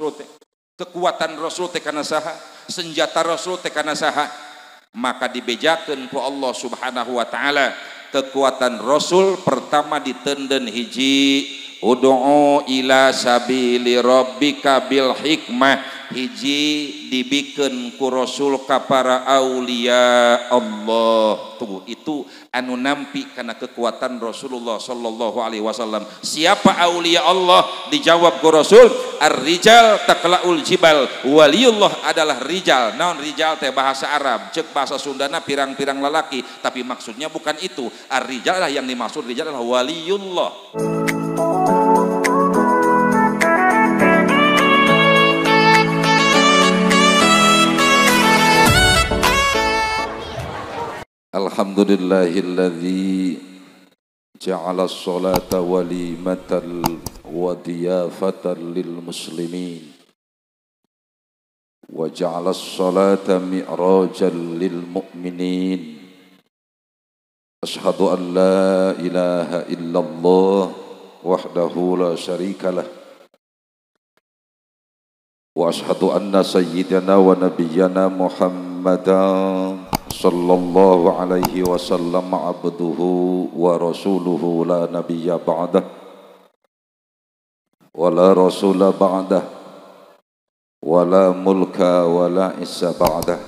Rasul teh. Kekuatan Rasul teh kana saha, senjata Rasul teh kana saha. Maka dibejakeun ku Allah Subhanahu wa taala kekuatan Rasul pertama ditenden hiji Udu'u ila sabili rabbika bil hikmah hiji dibikin ku Rasul ka aulia Allah tuh itu anu nampi karena kekuatan Rasulullah Shallallahu Alaihi Wasallam siapa aulia Allah dijawab ku Rasul ar taklaul jibal waliullah adalah rijal Non rijal teh bahasa Arab cek bahasa Sundana pirang-pirang lelaki tapi maksudnya bukan itu ar lah yang dimaksud rijal adalah waliullah الحمد لله الذي جعل الصلاة وليمة وضيافة للمسلمين وجعل الصلاة معراجا للمؤمنين أشهد أن لا إله إلا الله وحده لا شريك له وأشهد أن سيدنا ونبينا محمدًا صلى الله عليه وسلم عبده ورسوله لا نبي بعده ولا رسول بعده ولا ملك ولا عز بعده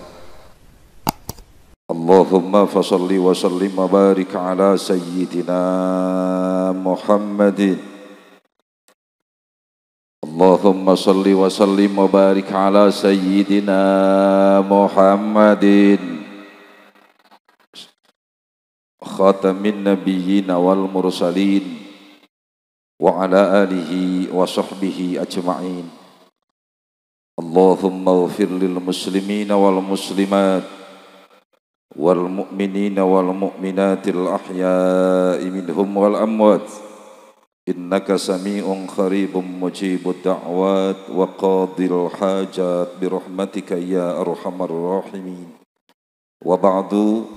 اللهم فصل وسلم وبارك على سيدنا محمد اللهم صل وسلم وبارك على سيدنا محمد khatamin nabiyyin wal mursalin wa ala alihi wa sahbihi ajma'in Allahumma ighfir lil muslimina wal muslimat wal mu'minina wal mu'minatil ahya'i minhum wal amwat innaka sami'un qaribum mujibud da'wat wa qadil hajat bi rahmatika ya arhamar rahimin wa ba'du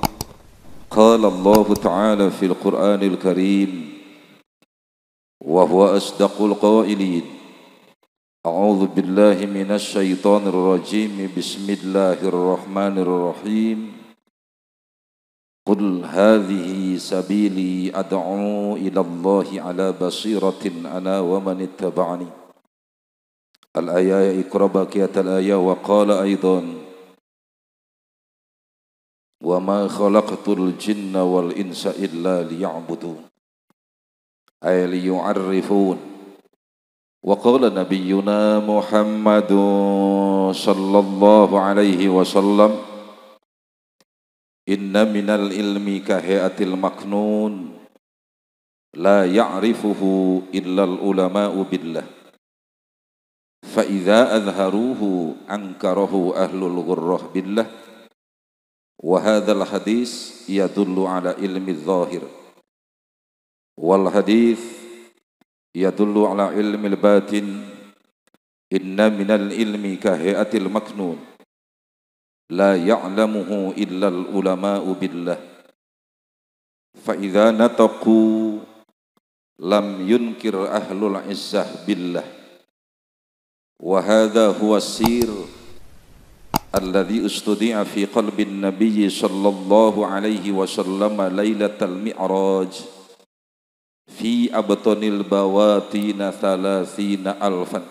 قال الله تعالى في القرآن الكريم وهو أصدق القائلين أعوذ بالله من الشيطان الرجيم بسم الله الرحمن الرحيم قل هذه سبيلي أدعو إلى الله على بصيرة أنا ومن اتبعني الآية إقرب كية الآية وقال أيضاً Wa ma khalaqtul jinna wal insa illa liya'budun. Ay liyu'arrifun. Wa qala nabiyyuna Muhammadun sallallahu alaihi wasallam Inna minal ilmi kahiatil maknun La ya'rifuhu illal ulama'u billah فإذا أظهروه أنكره أهل الغرة بالله وهذا الحديث يدل على علم الظاهر والحديث يدل على علم الباطن إن من العلم كهيئة المكنون لا يعلمه إلا العلماء بالله فإذا نطقوا لم ينكر أهل العزة بالله وهذا هو السير الذي استودع في قلب النبي صلى الله عليه وسلم ليلة المعراج في أبطن البواتين ثلاثين ألفا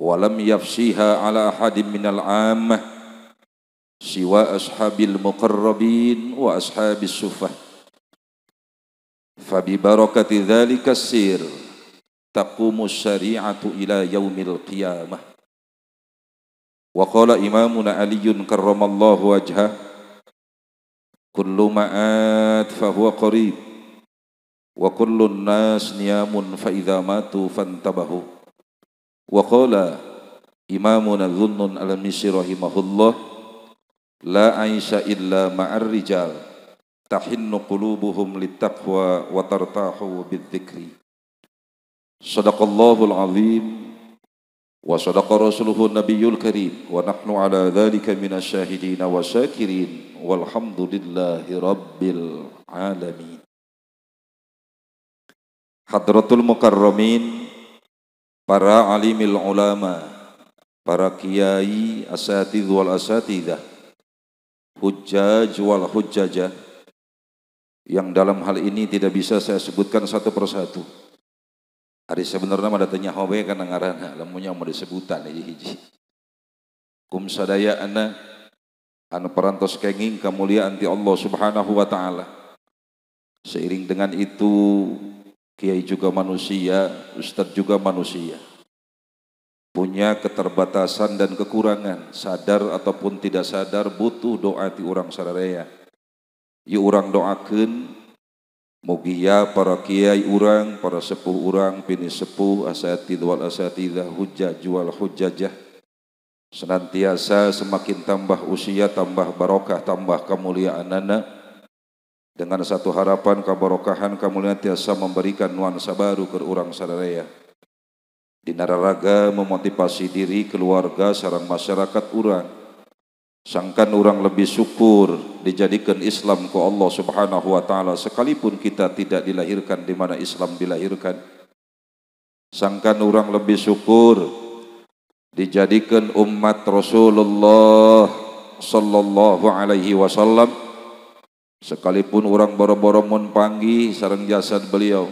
ولم يفشيها على أحد من العامة سوى أصحاب المقربين وأصحاب السفة فببركة ذلك السير تقوم الشريعة إلى يوم القيامة وقال إمامنا علي كرم الله وجهه كل مآت فهو قريب وكل الناس نيام فإذا ماتوا فانتبهوا وقال إمامنا ذن المسي رحمه الله لا عيش إلا مع الرجال تحن قلوبهم للتقوى وترتاح بالذكر صدق الله العظيم وصدق رسوله النبي الكريم ونحن على ذلك من الشاهدين والشاكرين والحمد لله رب العالمين Hadratul Mukarramin Para alimil ulama Para kiai asatidh wal asatidah Hujjaj wal hujjajah Yang dalam hal ini tidak bisa saya sebutkan satu persatu Hari sebenarnya ada tanya hobi kan ngaran lamunnya mau disebutan hiji hiji. Kum sadaya ana anu perantos kenging kemuliaan ti Allah Subhanahu wa taala. Seiring dengan itu kiai juga manusia, ustadz juga manusia. Punya keterbatasan dan kekurangan, sadar ataupun tidak sadar butuh doa ti orang sararea. Yuk orang doakan Mugia para kiai urang, para sepuh urang, pini sepuh, asatid wal asatidah, hujjah jual hujajah Senantiasa semakin tambah usia, tambah barokah, tambah kemuliaan anak. Dengan satu harapan kebarokahan kemuliaan tiasa memberikan nuansa baru ke urang sadaraya. Dinararaga memotivasi diri, keluarga, sarang masyarakat urang Sangkan orang lebih syukur dijadikan Islam ke Allah Subhanahu wa taala sekalipun kita tidak dilahirkan di mana Islam dilahirkan. Sangkan orang lebih syukur dijadikan umat Rasulullah sallallahu alaihi wasallam sekalipun orang boro-boro mun panggi sareng jasad beliau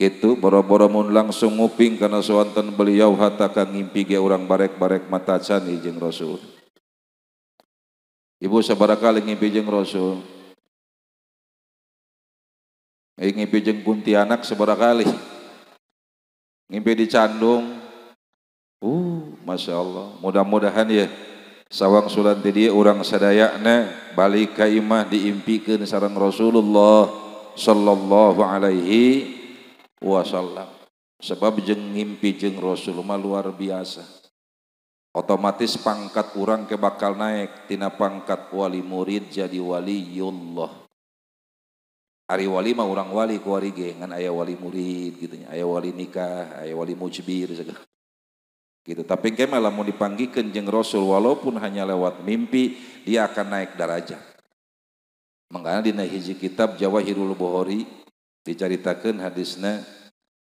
kitu boro-boro mun langsung nguping karena suanten beliau hatakan ngimpi ge orang barek-barek mata cani jeung Rasul Ibu kali ngimpi jeng Rasul. Eh, ngimpi jeng sabar kali, Ngimpi di Candung. Uh, Masya Allah. Mudah-mudahan ya. Sawang sulan tadi orang ne balik ke imah diimpikan sarang Rasulullah sallallahu alaihi wasallam. Sebab jeng ngimpi jeng Rasul luar biasa otomatis pangkat orang ke bakal naik tina pangkat wali murid jadi wali yullah hari wali mah orang wali ku hari ayah wali murid gitu ayah wali nikah ayah wali mujbir segala gitu tapi kemala mau dipanggil kenjeng rasul walaupun hanya lewat mimpi dia akan naik derajat mengapa di hiji kitab Jawahirul bohori diceritakan hadisnya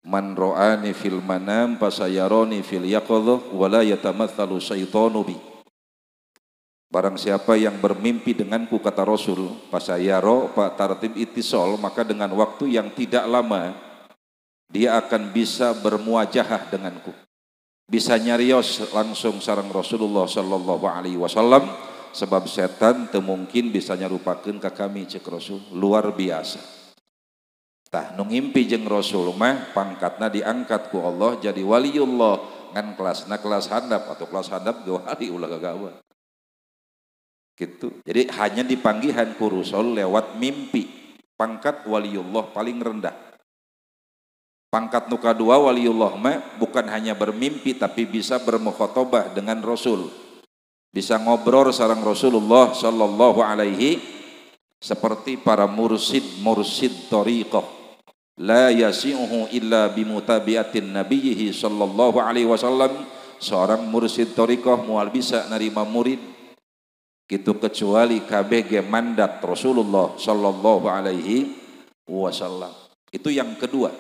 Man ro'ani fil manam pasayaroni fil yaqadhah wala yatamathalu yatamatsalu bi. Barang siapa yang bermimpi denganku kata Rasul, pasayaro pak tartib itisol, maka dengan waktu yang tidak lama dia akan bisa bermuajahah denganku. Bisa nyarios langsung sarang Rasulullah sallallahu alaihi wasallam sebab setan temungkin bisa nyarupakeun ka kami cek Rasul luar biasa tah nu ngimpi jeung rasul mah pangkatna diangkat ku Allah jadi waliullah ngan kelasna kelas handap atau kelas handap ge wali ulah gagawa gitu jadi hanya dipanggihan ku rasul lewat mimpi pangkat waliullah paling rendah pangkat nuka dua waliullah mah bukan hanya bermimpi tapi bisa bermukhotobah dengan rasul bisa ngobrol sarang Rasulullah sallallahu alaihi seperti para mursid mursid tariqah la yasihu illa bimutabiatin nabiyhi sallallahu alaihi wasallam seorang mursid tariqah mual bisa nerima murid gitu kecuali KBG mandat Rasulullah sallallahu alaihi wasallam itu yang kedua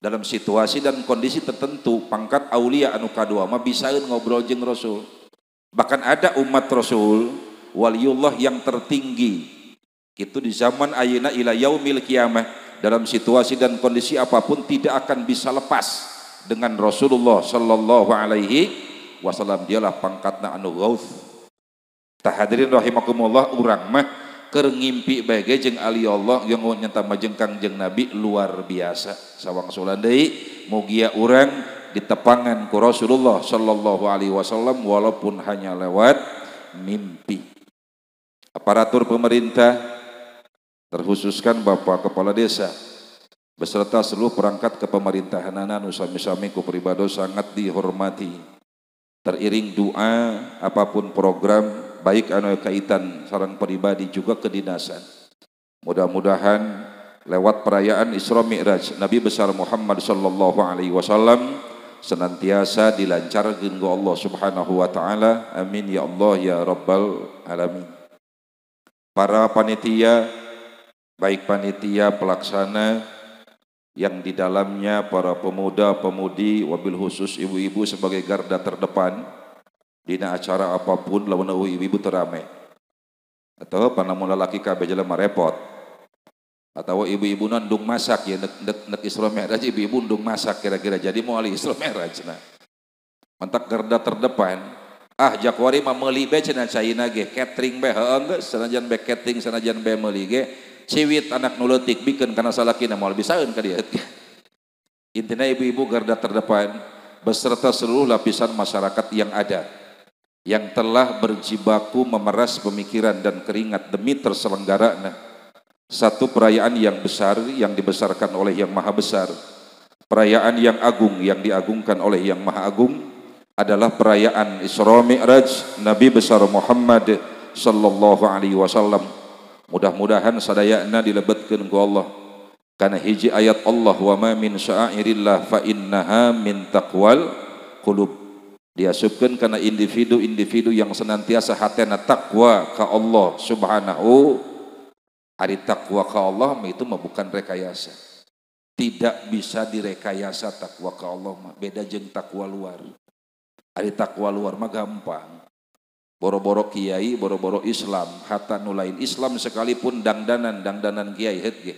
dalam situasi dan kondisi tertentu pangkat aulia anu kadua mah bisa ngobrol jeng Rasul bahkan ada umat Rasul waliullah yang tertinggi itu di zaman ayina ila yaumil kiamah dalam situasi dan kondisi apapun tidak akan bisa lepas dengan Rasulullah sallallahu alaihi wasallam dialah pangkatna anu gauth. Tahadirin rahimakumullah urang mah keur ngimpi bae jeung ali Allah yang nyata majeng jeng Nabi luar biasa. Sawang sulan deui mugia urang ditepangan ku Rasulullah sallallahu alaihi wasallam walaupun hanya lewat mimpi. Aparatur pemerintah terkhususkan Bapak Kepala Desa beserta seluruh perangkat kepemerintahan anak usami sami kupribado sangat dihormati teriring doa apapun program baik anu kaitan sarang pribadi juga kedinasan mudah-mudahan lewat perayaan Isra Mi'raj Nabi besar Muhammad sallallahu alaihi wasallam senantiasa dilancarkan ku Allah Subhanahu wa taala amin ya Allah ya rabbal alamin para panitia baik panitia pelaksana yang di dalamnya para pemuda-pemudi wabil khusus ibu-ibu sebagai garda terdepan dina acara apapun lawan ibu-ibu terame atau panamun laki kabeh jelema repot atau ibu-ibu nandung masak ya nek, nek, nek Isra Mi'raj ibu-ibu nandung masak kira-kira jadi mau alih Isra Mi'raj nah mentak garda terdepan ah jakwari mah meuli be cenah cai catering be enggak senajan sanajan be catering sanajan be meuli ge Cewit anak nuletik bikin karena salah salakina mau lebih saun ke dia intinya ibu-ibu garda terdepan beserta seluruh lapisan masyarakat yang ada yang telah berjibaku memeras pemikiran dan keringat demi terselenggaranya satu perayaan yang besar yang dibesarkan oleh yang maha besar perayaan yang agung yang diagungkan oleh yang maha agung adalah perayaan Isra Mi'raj Nabi besar Muhammad sallallahu alaihi wasallam Mudah-mudahan sadayana dilebetkan ku Allah. Karena hiji ayat Allah wa ma min sya'airillah fa innaha min taqwal qulub. Diasubkan karena individu-individu yang senantiasa hatena takwa ke Allah subhanahu hari takwa ke Allah itu mah bukan rekayasa. Tidak bisa direkayasa takwa ke Allah mah beda jeng takwa luar. Hari takwa luar mah gampang boro-boro kiai boro-boro Islam hatta nulain Islam sekalipun dangdanan dangdanan kiai hege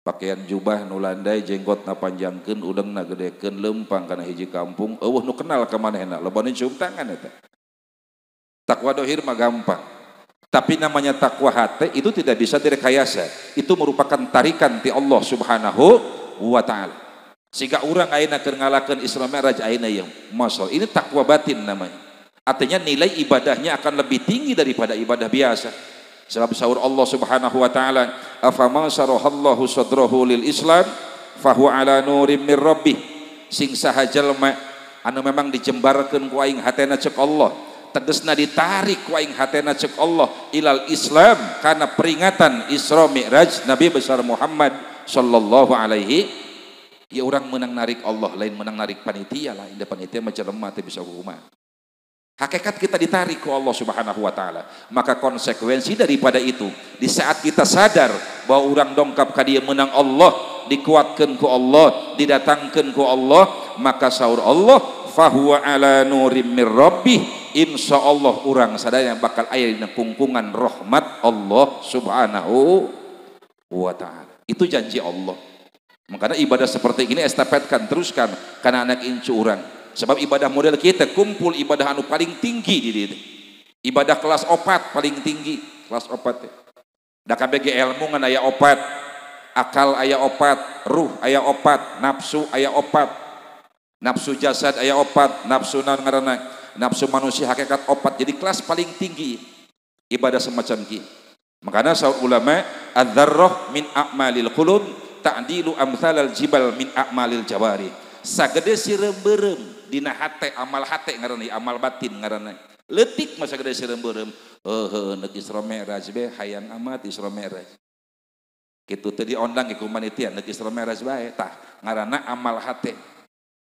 pakaian jubah nulandai jenggot na panjangkan udang na gedeken lempang karena hiji kampung oh nu kenal kemana enak lebanin cium tangan itu takwa dohir mah gampang tapi namanya takwa hati itu tidak bisa direkayasa itu merupakan tarikan ti Allah subhanahu wa ta'ala sehingga orang aina kengalakan Islam Raja aina yang masal ini takwa batin namanya Artinya nilai ibadahnya akan lebih tinggi daripada ibadah biasa. Sebab sahur Allah Subhanahu wa taala, "Afama sarahallahu sadrahu lil Islam fahu ala nurim mir rabbih." Sing saha jalma anu memang dijembarkeun ku aing hatena cek Allah, tegesna ditarik ku aing hatena cek Allah ilal Islam karena peringatan Isra Mi'raj Nabi besar Muhammad sallallahu alaihi Ya orang menang narik Allah lain menang narik panitia lah da panitia macam lemah tapi bisa hukuman. Hakikat kita ditarik ke Allah Subhanahu wa taala. Maka konsekuensi daripada itu, di saat kita sadar bahwa orang dongkap dia menang Allah, dikuatkan ke Allah, didatangkan ke Allah, maka sahur Allah fahuwa ala nurim mir insya Insyaallah orang sadar yang bakal aya di kungkungan rahmat Allah Subhanahu wa taala. Itu janji Allah. Makanya ibadah seperti ini estafetkan teruskan karena anak incu orang Sebab ibadah model kita kumpul ibadah anu paling tinggi di dieu. Ibadah kelas opat paling tinggi, kelas opat. Ya. Da kabeh ge ilmu ngan aya opat, akal aya opat, ruh aya opat, nafsu aya opat. Nafsu jasad aya opat, nafsu naon ngaranna? Nafsu manusia hakikat opat. Jadi kelas paling tinggi ibadah semacam kieu. Makanya saud ulama adzarrah min a'malil qulub ta'dilu amsalal jibal min a'malil jawari. Sagede si remberem dina hate amal hate ngaranna amal batin ngaranna letik masa gede seremberem oh nek Isra Mi'raj be hayang amat Isra Mi'raj kitu teh diondang ke kumanitia nek Isra Mi'raj bae tah ngaranna amal hate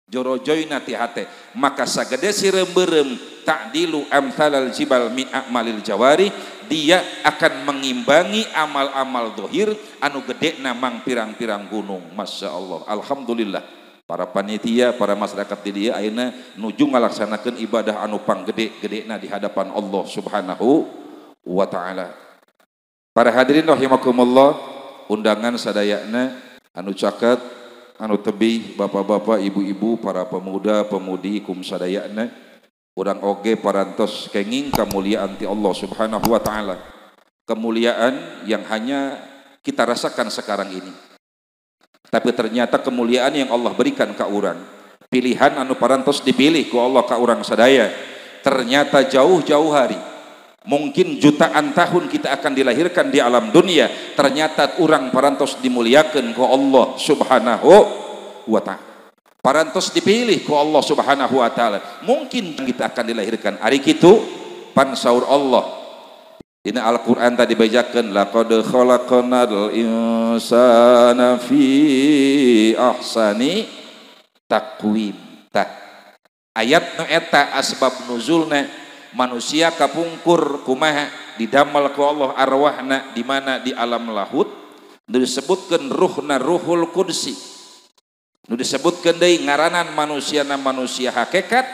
jorojoyna ti hate maka sagede siremberem ta'dilu amsalal jibal min a'malil jawari dia akan mengimbangi amal-amal dohir anu gede namang pirang-pirang gunung Masya Allah Alhamdulillah para panitia para masyarakat di dia akhirnya nuju ngalaksanakan ibadah anu pang gede-gede nah di hadapan Allah subhanahu wa ta'ala para hadirin rahimakumullah undangan sadayakna anu cakat anu tebih bapak-bapak ibu-ibu para pemuda pemudi kum sadayakna orang oge parantos kenging kemuliaan ti Allah subhanahu wa ta'ala kemuliaan yang hanya kita rasakan sekarang ini tapi ternyata kemuliaan yang Allah berikan ke orang. Pilihan anu parantos dipilih ku Allah ke orang sadaya. Ternyata jauh-jauh hari. Mungkin jutaan tahun kita akan dilahirkan di alam dunia. Ternyata orang parantos dimuliakan ku Allah subhanahu wa ta'ala. Parantos dipilih ku Allah subhanahu wa ta'ala. Mungkin kita akan dilahirkan. Hari itu pansaur Allah Dina Al-Qur'an tadi bajakeun laqad khalaqnal insana fi ahsani taqwim tak ayat nu eta asbab nuzulna manusia kapungkur kumaha didamel ku Allah arwahna di mana di alam lahut nu disebutkeun ruhna ruhul kursi nu disebutkan deui ngaranan manusia na manusia hakikat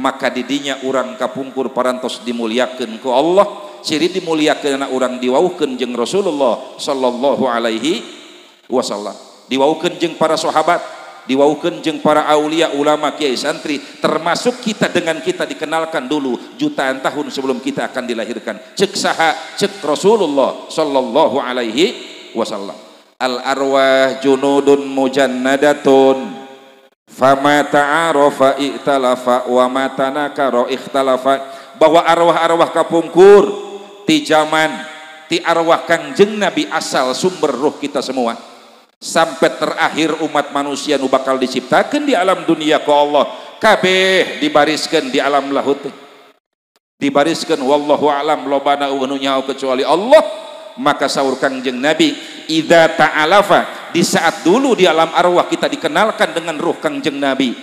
maka didinya orang kapungkur parantos dimuliakan ku Allah ciri dimuliakan orang diwaukan jeng Rasulullah Shallallahu Alaihi Wasallam diwaukan jeng para sahabat diwaukan jeng para aulia ulama kiai santri termasuk kita dengan kita dikenalkan dulu jutaan tahun sebelum kita akan dilahirkan cek saha cek Rasulullah Shallallahu Alaihi Wasallam al arwah junudun mujannadatun Fama ta'arofa i'talafa wa ma tanakara bahwa arwah-arwah kapungkur ti zaman ti arwah kanjeng nabi asal sumber ruh kita semua sampai terakhir umat manusia nu bakal diciptakan di alam dunia ke Allah kabeh dibariskan di alam lahut dibariskan wallahu alam lobana ununya kecuali Allah maka sahur kanjeng nabi idza ta'alafa di saat dulu di alam arwah kita dikenalkan dengan ruh kanjeng nabi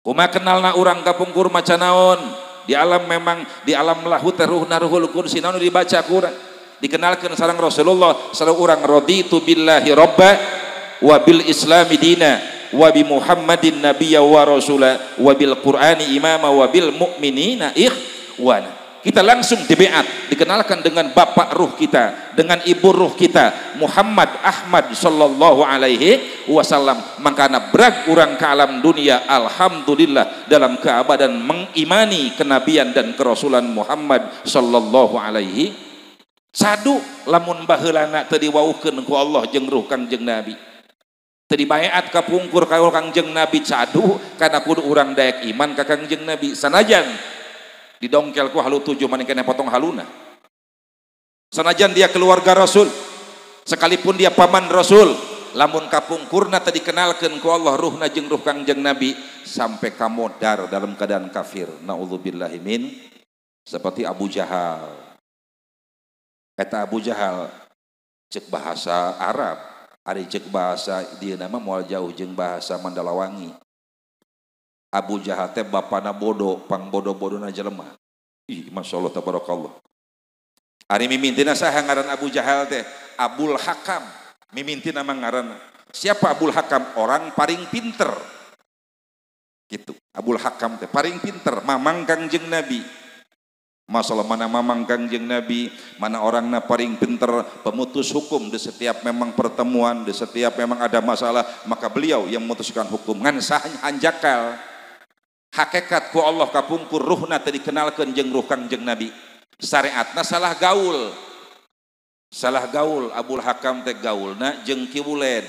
kuma kenalna orang kapungkur macanaon di alam memang di alam lahu taruhna naruhul kunsi nanu dibaca Quran dikenalkan sarang Rasulullah sarang orang raditu billahi robba wa bil islami dina wa bi muhammadin nabiya wa rasula wa bil qur'ani imama wa bil mu'minina ikhwana kita langsung dibeat dikenalkan dengan bapak ruh kita dengan ibu ruh kita Muhammad Ahmad sallallahu alaihi wasallam makana brag orang ke alam dunia alhamdulillah dalam keabadian mengimani kenabian dan kerasulan Muhammad sallallahu alaihi sadu lamun baheulana teu diwauhkeun ku Allah jeung ruh Kangjeng Nabi teu dibaeat ka pungkur ka Kangjeng Nabi sadu karena kudu urang daek iman ka Kangjeng Nabi sanajan di dongkelku halu tujuh kena potong haluna. Sanajan dia keluarga Rasul, sekalipun dia paman Rasul, lamun kapung kurna tadi kenalkan ku Allah ruh najeng ruh kangjeng Nabi sampai kamu dar dalam keadaan kafir. Nauzubillahi seperti Abu Jahal. Kata Abu Jahal cek bahasa Arab, ada cek bahasa dia nama mual jauh jeng bahasa Mandalawangi Abu Jahal teh bapana bodoh, pang bodoh-bodoh na jelema. Ih, Masya Allah, tabarakallah. Ari mimintina saya ngaran Abu Jahal teh, Abu Hakam. Mimintina ngaran siapa Abu Hakam? Orang paling pinter. Gitu, Abu Hakam teh paling pinter, mamang kangjeng Nabi. Masalah mana mamang kangjeng Nabi, mana orang na paling pinter, pemutus hukum di setiap memang pertemuan, di setiap memang ada masalah, maka beliau yang memutuskan hukum. Ngan sahnya anjakal hakekat ku Allah kapungkur ruhna tadi dikenalkan jeng ruh kangjeng Nabi syariatna salah gaul salah gaul Abul Hakam teh gaul na jeng kiwuled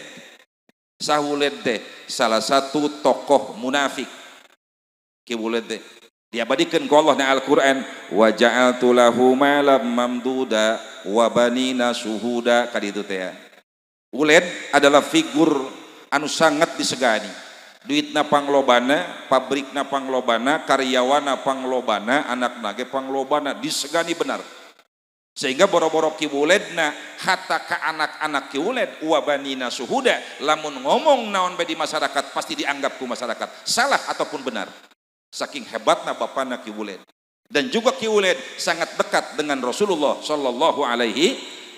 sahuled teh salah satu tokoh munafik kiwuled teh diabadikan ku Allah na Al-Quran wa ja'altu lahu malam mamduda wa banina suhuda kaditu teh ya. Uled adalah figur anu sangat disegani duit na panglobana pabrik na panglobana na panglobana anak nage panglobana disegani benar sehingga boro-boro na hatta ke anak-anak kiwuled na suhuda lamun ngomong naon bedi masyarakat pasti dianggap ku masyarakat salah ataupun benar saking bapak na kiwuled dan juga kiwuled sangat dekat dengan Rasulullah Shallallahu Alaihi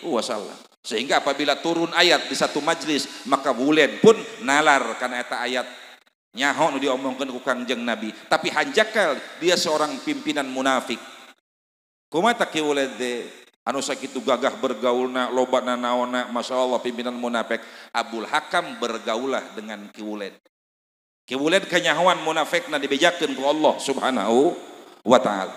Wasallam sehingga apabila turun ayat di satu majlis maka wulen pun nalar karena ayat nyaho nu diomongkan ku kangjeng nabi tapi hanjakal dia seorang pimpinan munafik kumata de anu sakitu gagah bergaulna loba nanaona masya Allah pimpinan munafik Abdul Hakam bergaulah dengan kiwuled kiwuled kenyahuan munafik na dibejakan ku Allah subhanahu wa ta'ala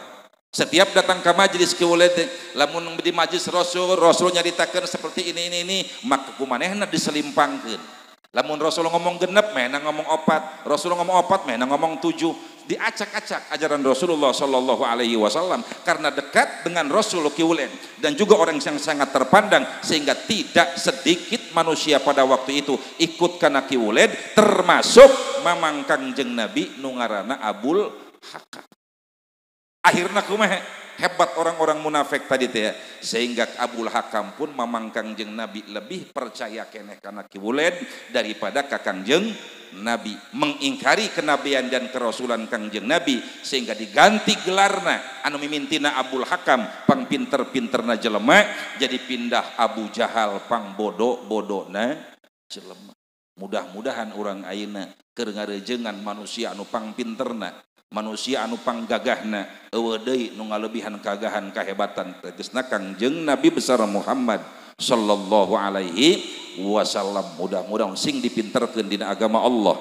setiap datang ke majelis kiwulet lamun di majelis rasul rasul nyaritakan seperti ini ini ini maka kumanehna diselimpangkan Lamun Rasulullah ngomong genep, mena ngomong opat. Rasulullah ngomong opat, mena ngomong tujuh. Diacak-acak ajaran Rasulullah Shallallahu Alaihi Wasallam karena dekat dengan Rasul Kiulen dan juga orang yang sangat terpandang sehingga tidak sedikit manusia pada waktu itu ikut karena Kiulen termasuk mamang kangjeng Nabi Nungarana Abul Hakam. Akhirnya kumeh hebat orang-orang munafik tadi teh ya. sehingga Abul Hakam pun memangkang jeng Nabi lebih percaya keneh karena kibulen daripada kakang jeng Nabi mengingkari kenabian dan kerasulan jeng Nabi sehingga diganti gelarna anu mimintina Abul Hakam pang pinter-pinterna jelema jadi pindah Abu Jahal pang bodoh-bodona jelema mudah-mudahan orang aina keur jengan manusia anu pang pinterna manusia anu panggagahna eueuh deui nu ngalebihan kagahan kahebatan tegasna Kangjeng Nabi besar Muhammad sallallahu alaihi wasallam mudah-mudahan sing dipinterkeun dina agama Allah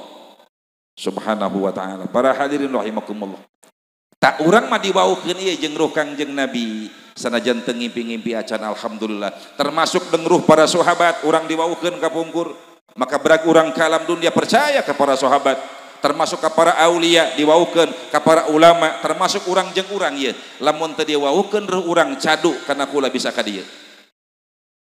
subhanahu wa taala para hadirin rahimakumullah tak urang mah dibawakeun ieu jeung ruh Kangjeng Nabi sanajan teu ngimpi-ngimpi acan alhamdulillah termasuk dengruh para sahabat urang dibawakeun ka pungkur maka berak urang ke alam dunia percaya ke para sahabat termasuk kepada Aulia diwaukan kepada ulama termasuk orang jeng orang ya lamun tadi waukan ruh orang cadu karena pula bisa kadia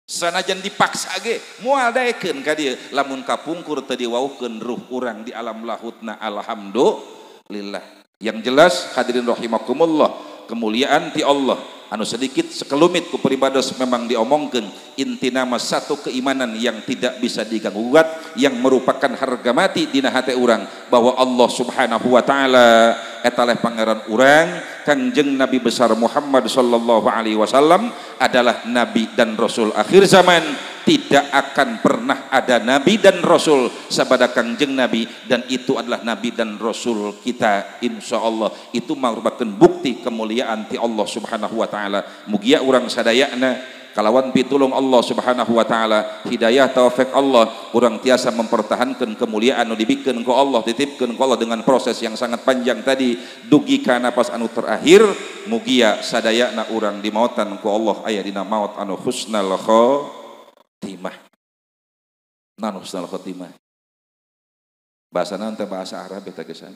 sanajan dipaksa ge mual daekeun ka dieu lamun kapungkur tadi diwaukeun ruh urang di alam lahutna alhamdulillah yang jelas hadirin rahimakumullah kemuliaan ti Allah anu sedikit sekelumit ku peribados memang diomongkan inti nama satu keimanan yang tidak bisa diganggu gugat yang merupakan harga mati di hati orang bahwa Allah subhanahu wa ta'ala etaleh pangeran orang kangjeng Nabi besar Muhammad sallallahu alaihi wasallam adalah Nabi dan Rasul akhir zaman tidak akan pernah ada nabi dan rasul sabada kangjeng nabi dan itu adalah nabi dan rasul kita insya Allah itu merupakan bukti kemuliaan ti Allah subhanahu wa ta'ala mugia orang sadayana kalawan pitulung Allah Subhanahu wa taala hidayah taufik Allah orang tiasa mempertahankan kemuliaan anu dibikin ku Allah titipkan ku Allah dengan proses yang sangat panjang tadi dugi ka napas anu terakhir mugia sadayana urang dimautan ku Allah aya dina maut anu husnal khatimah khotimah. Nan husnul khotimah. Bahasa nanti bahasa Arab ya tegesan.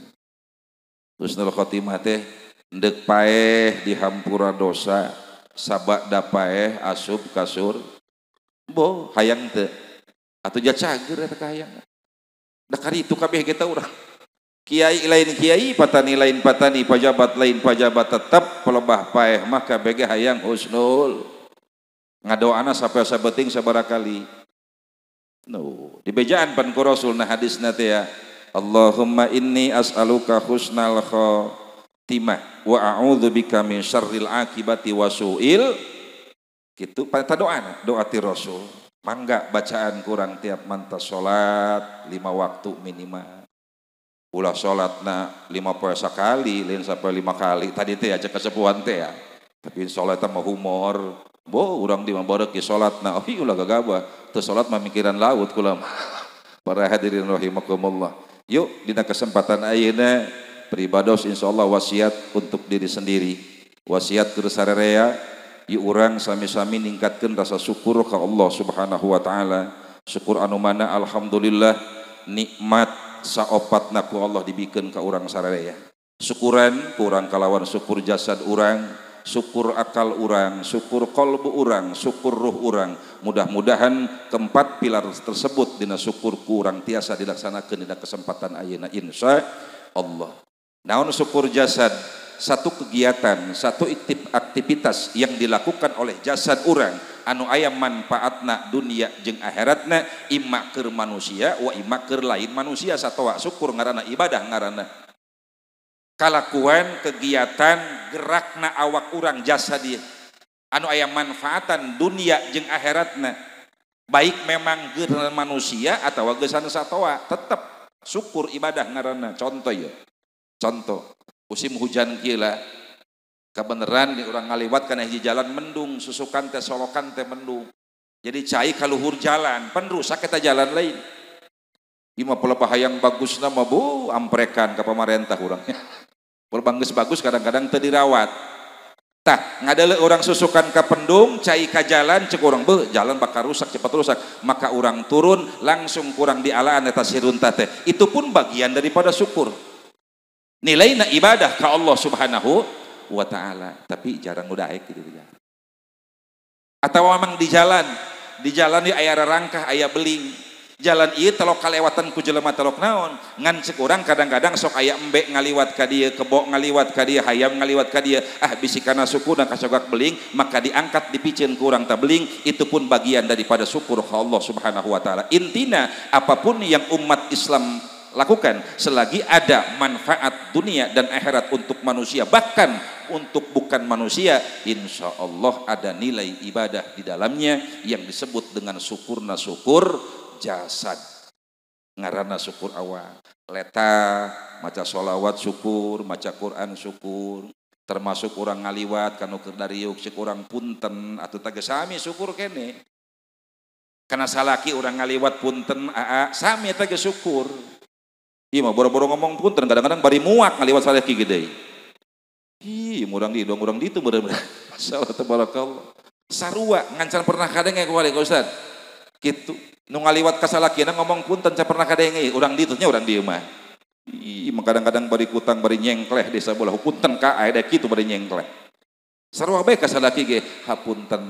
Husnul khotimah teh ndek paeh dihampura dosa sabak dapaeh asub kasur bo hayang teh atau cager eta hayang da karitu kabeh kita urang kiai lain kiai patani lain patani pajabat lain pajabat tetap pelebah paeh maka bege hayang husnul ngadoana sampai sabeting sabara kali no dibejaan pan rasul nah hadisnya teh ya Allahumma inni as'aluka husnal khotimah wa a'udzu bika min syarril akibati wa gitu pada doa doa ti rasul mangga bacaan kurang tiap mantas salat lima waktu minimal ulah sholat na lima puasa kali lain sampai lima kali tadi teh aja ya, kesepuan teh ya tapi sholat mah humor Bo orang di maborek sholat, salatna oh ulah gagabah sholat salat mamikiran laut kula. Para hadirin rahimakumullah. Yuk dina kesempatan ayeuna pribados Allah wasiat untuk diri sendiri. Wasiat ke sararea yuk orang sami-sami ningkatkan rasa syukur ke Allah Subhanahu wa taala. Syukur anu mana alhamdulillah nikmat saopat ku Allah dibikin ke orang sararea. Syukuran kurang kalawan syukur jasad orang syukur akal orang, syukur kolbu orang, syukur ruh orang. Mudah-mudahan keempat pilar tersebut dina syukur kurang tiasa dilaksanakan dina kesempatan ayeuna insya Allah. Naon syukur jasad satu kegiatan, satu aktivitas yang dilakukan oleh jasad orang anu ayam manfaatna dunia jeng akhiratna imakir manusia wa imakir lain manusia satu syukur ngarana ibadah ngarana kalakuan kegiatan gerakna awak orang jasa dia anu ayam manfaatan dunia jeng akhiratna baik memang geran manusia atau gesan satwa, tetap syukur ibadah ngarana contoh ya contoh musim hujan gila kebenaran di orang ngaliwat karena hiji jalan mendung susukan teh solokan teh mendung jadi cai kaluhur jalan penrusak kita jalan lain ima pola yang bagus nama bu amprekan ke pemerintah orangnya Purbangus bagus kadang-kadang terdirawat. Tah, ngadale orang susukan ke pendung, cai ke jalan, cek orang be, jalan bakal rusak, cepat rusak. Maka orang turun, langsung kurang dialaan atas hirun teh. Itu pun bagian daripada syukur. Nilai na ibadah ke Allah subhanahu wa ta'ala. Tapi jarang udah aik gitu, gitu. Atau memang di jalan, di jalan di ayah rangkah, ayah beling jalan iya telok kalewatan ku jelema telok naon ngan sekurang kadang-kadang sok ayak embek ngaliwat ka dia kebok ngaliwat ka dia hayam ngaliwat ka dia ah bisi kana syukur dan kasogak beling maka diangkat dipicin kurang urang beling itu pun bagian daripada syukur ka Allah Subhanahu wa taala intina apapun yang umat Islam lakukan selagi ada manfaat dunia dan akhirat untuk manusia bahkan untuk bukan manusia insya Allah ada nilai ibadah di dalamnya yang disebut dengan syukurna syukur jasad ngarana syukur awal leta maca sholawat syukur maca Quran syukur termasuk orang ngaliwat kanu yuk si kurang punten atau tage sami syukur kene karena salaki orang ngaliwat punten aa sami tage syukur iya mah boro-boro ngomong punten kadang-kadang bari muak ngaliwat salaki gede hi murang di, dong murang di itu benar-benar. Masalah tabarakallah. Sarua, ngancar pernah kadang ya lihat kau Gitu. Nu ngaliwat ka salakieuna ngomong punten saya pernah kadenge urang dieu nya urang dieu mah. Ih, kadang-kadang bari kutang bari nyengkleh desa bola punten ka aya da kitu bari nyengkleh. Sarua bae ka salaki ge hapunten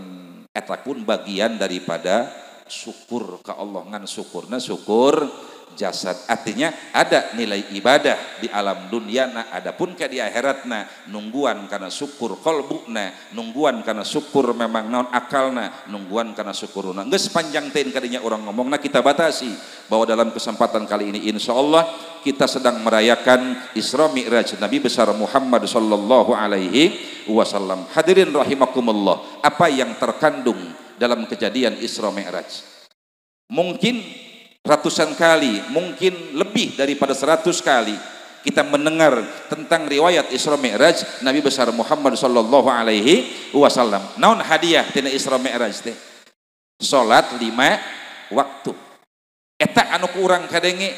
eta pun bagian daripada syukur ka Allah ngan syukurna syukur jasad. Artinya ada nilai ibadah di alam dunia, na adapun ke di na nungguan karena syukur na nungguan karena syukur memang non akal na nungguan karena syukur, Nggak nah, sepanjang ten kadinya orang ngomong, na kita batasi bahwa dalam kesempatan kali ini insya Allah kita sedang merayakan Isra Mi'raj Nabi besar Muhammad sallallahu alaihi wasallam. Hadirin rahimakumullah, apa yang terkandung dalam kejadian Isra Mi'raj? Mungkin ratusan kali, mungkin lebih daripada seratus kali kita mendengar tentang riwayat Isra Mi'raj Nabi besar Muhammad sallallahu alaihi wasallam. Naon hadiah tina Isra Mi'raj teh? Salat lima waktu. Eta anu kurang kadenge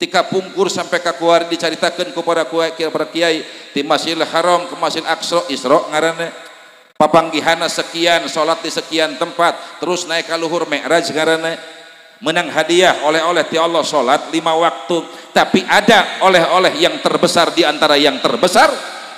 tika pungkur sampai ka keluar dicaritakeun ku para para kiai di Masjidil Haram ke Masjid Aqsa Isra ngaranna papanggihana sekian salat di sekian tempat terus naik ka luhur Mi'raj ngaranna menang hadiah oleh-oleh ti Allah sholat lima waktu tapi ada oleh-oleh yang terbesar di antara yang terbesar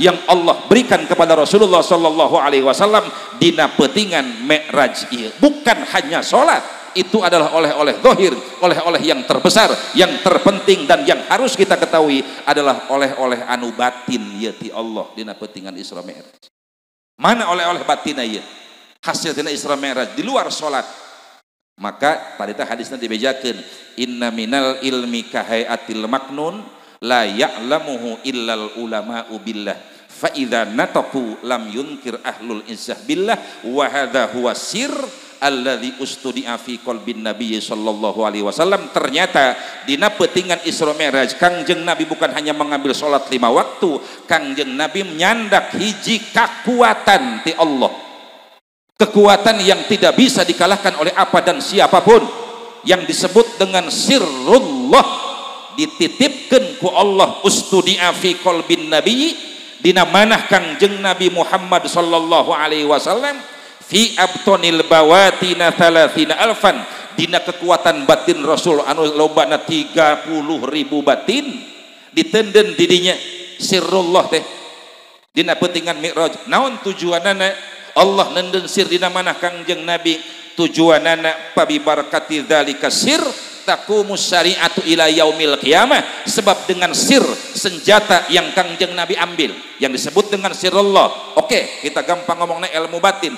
yang Allah berikan kepada Rasulullah Shallallahu Alaihi Wasallam dina petingan Mi'raj iya, bukan hanya sholat itu adalah oleh-oleh dohir oleh-oleh yang terbesar yang terpenting dan yang harus kita ketahui adalah oleh-oleh anu batin ti iya, Allah dina petingan Isra Mi'raj mana oleh-oleh batin ya iya? hasilnya Isra Mi'raj di luar sholat maka tarita hadisnya dibejakan inna minal ilmi kahayatil maknun la ya'lamuhu illal ulama billah fa idza nataqu lam yunkir ahlul izzah billah wa hadha huwa sir alladzi ustudi'a fi qalbin nabiyyi sallallahu alaihi wasallam ternyata dina petingan Isra Mi'raj Kangjeng Nabi bukan hanya mengambil salat lima waktu Kangjeng Nabi menyandak hiji kekuatan ti Allah kekuatan yang tidak bisa dikalahkan oleh apa dan siapapun yang disebut dengan Sirullah dititipkan ku Allah ustudi'a fi qalbin nabi dina manah Nabi Muhammad sallallahu alaihi wasallam fi abtonil bawatina thalathina alfan dina kekuatan batin Rasul anu loba na 30 ribu batin ditenden didinya Sirullah teh dina pentingan mi'raj naon tujuanana Allah nendeng sir dina manah kangjeng Nabi tujuan anak pabi barakati kasir sir takumu syari'atu ila yaumil kiamah sebab dengan sir senjata yang kangjeng Nabi ambil yang disebut dengan sirullah oke kita gampang ngomongnya ilmu batin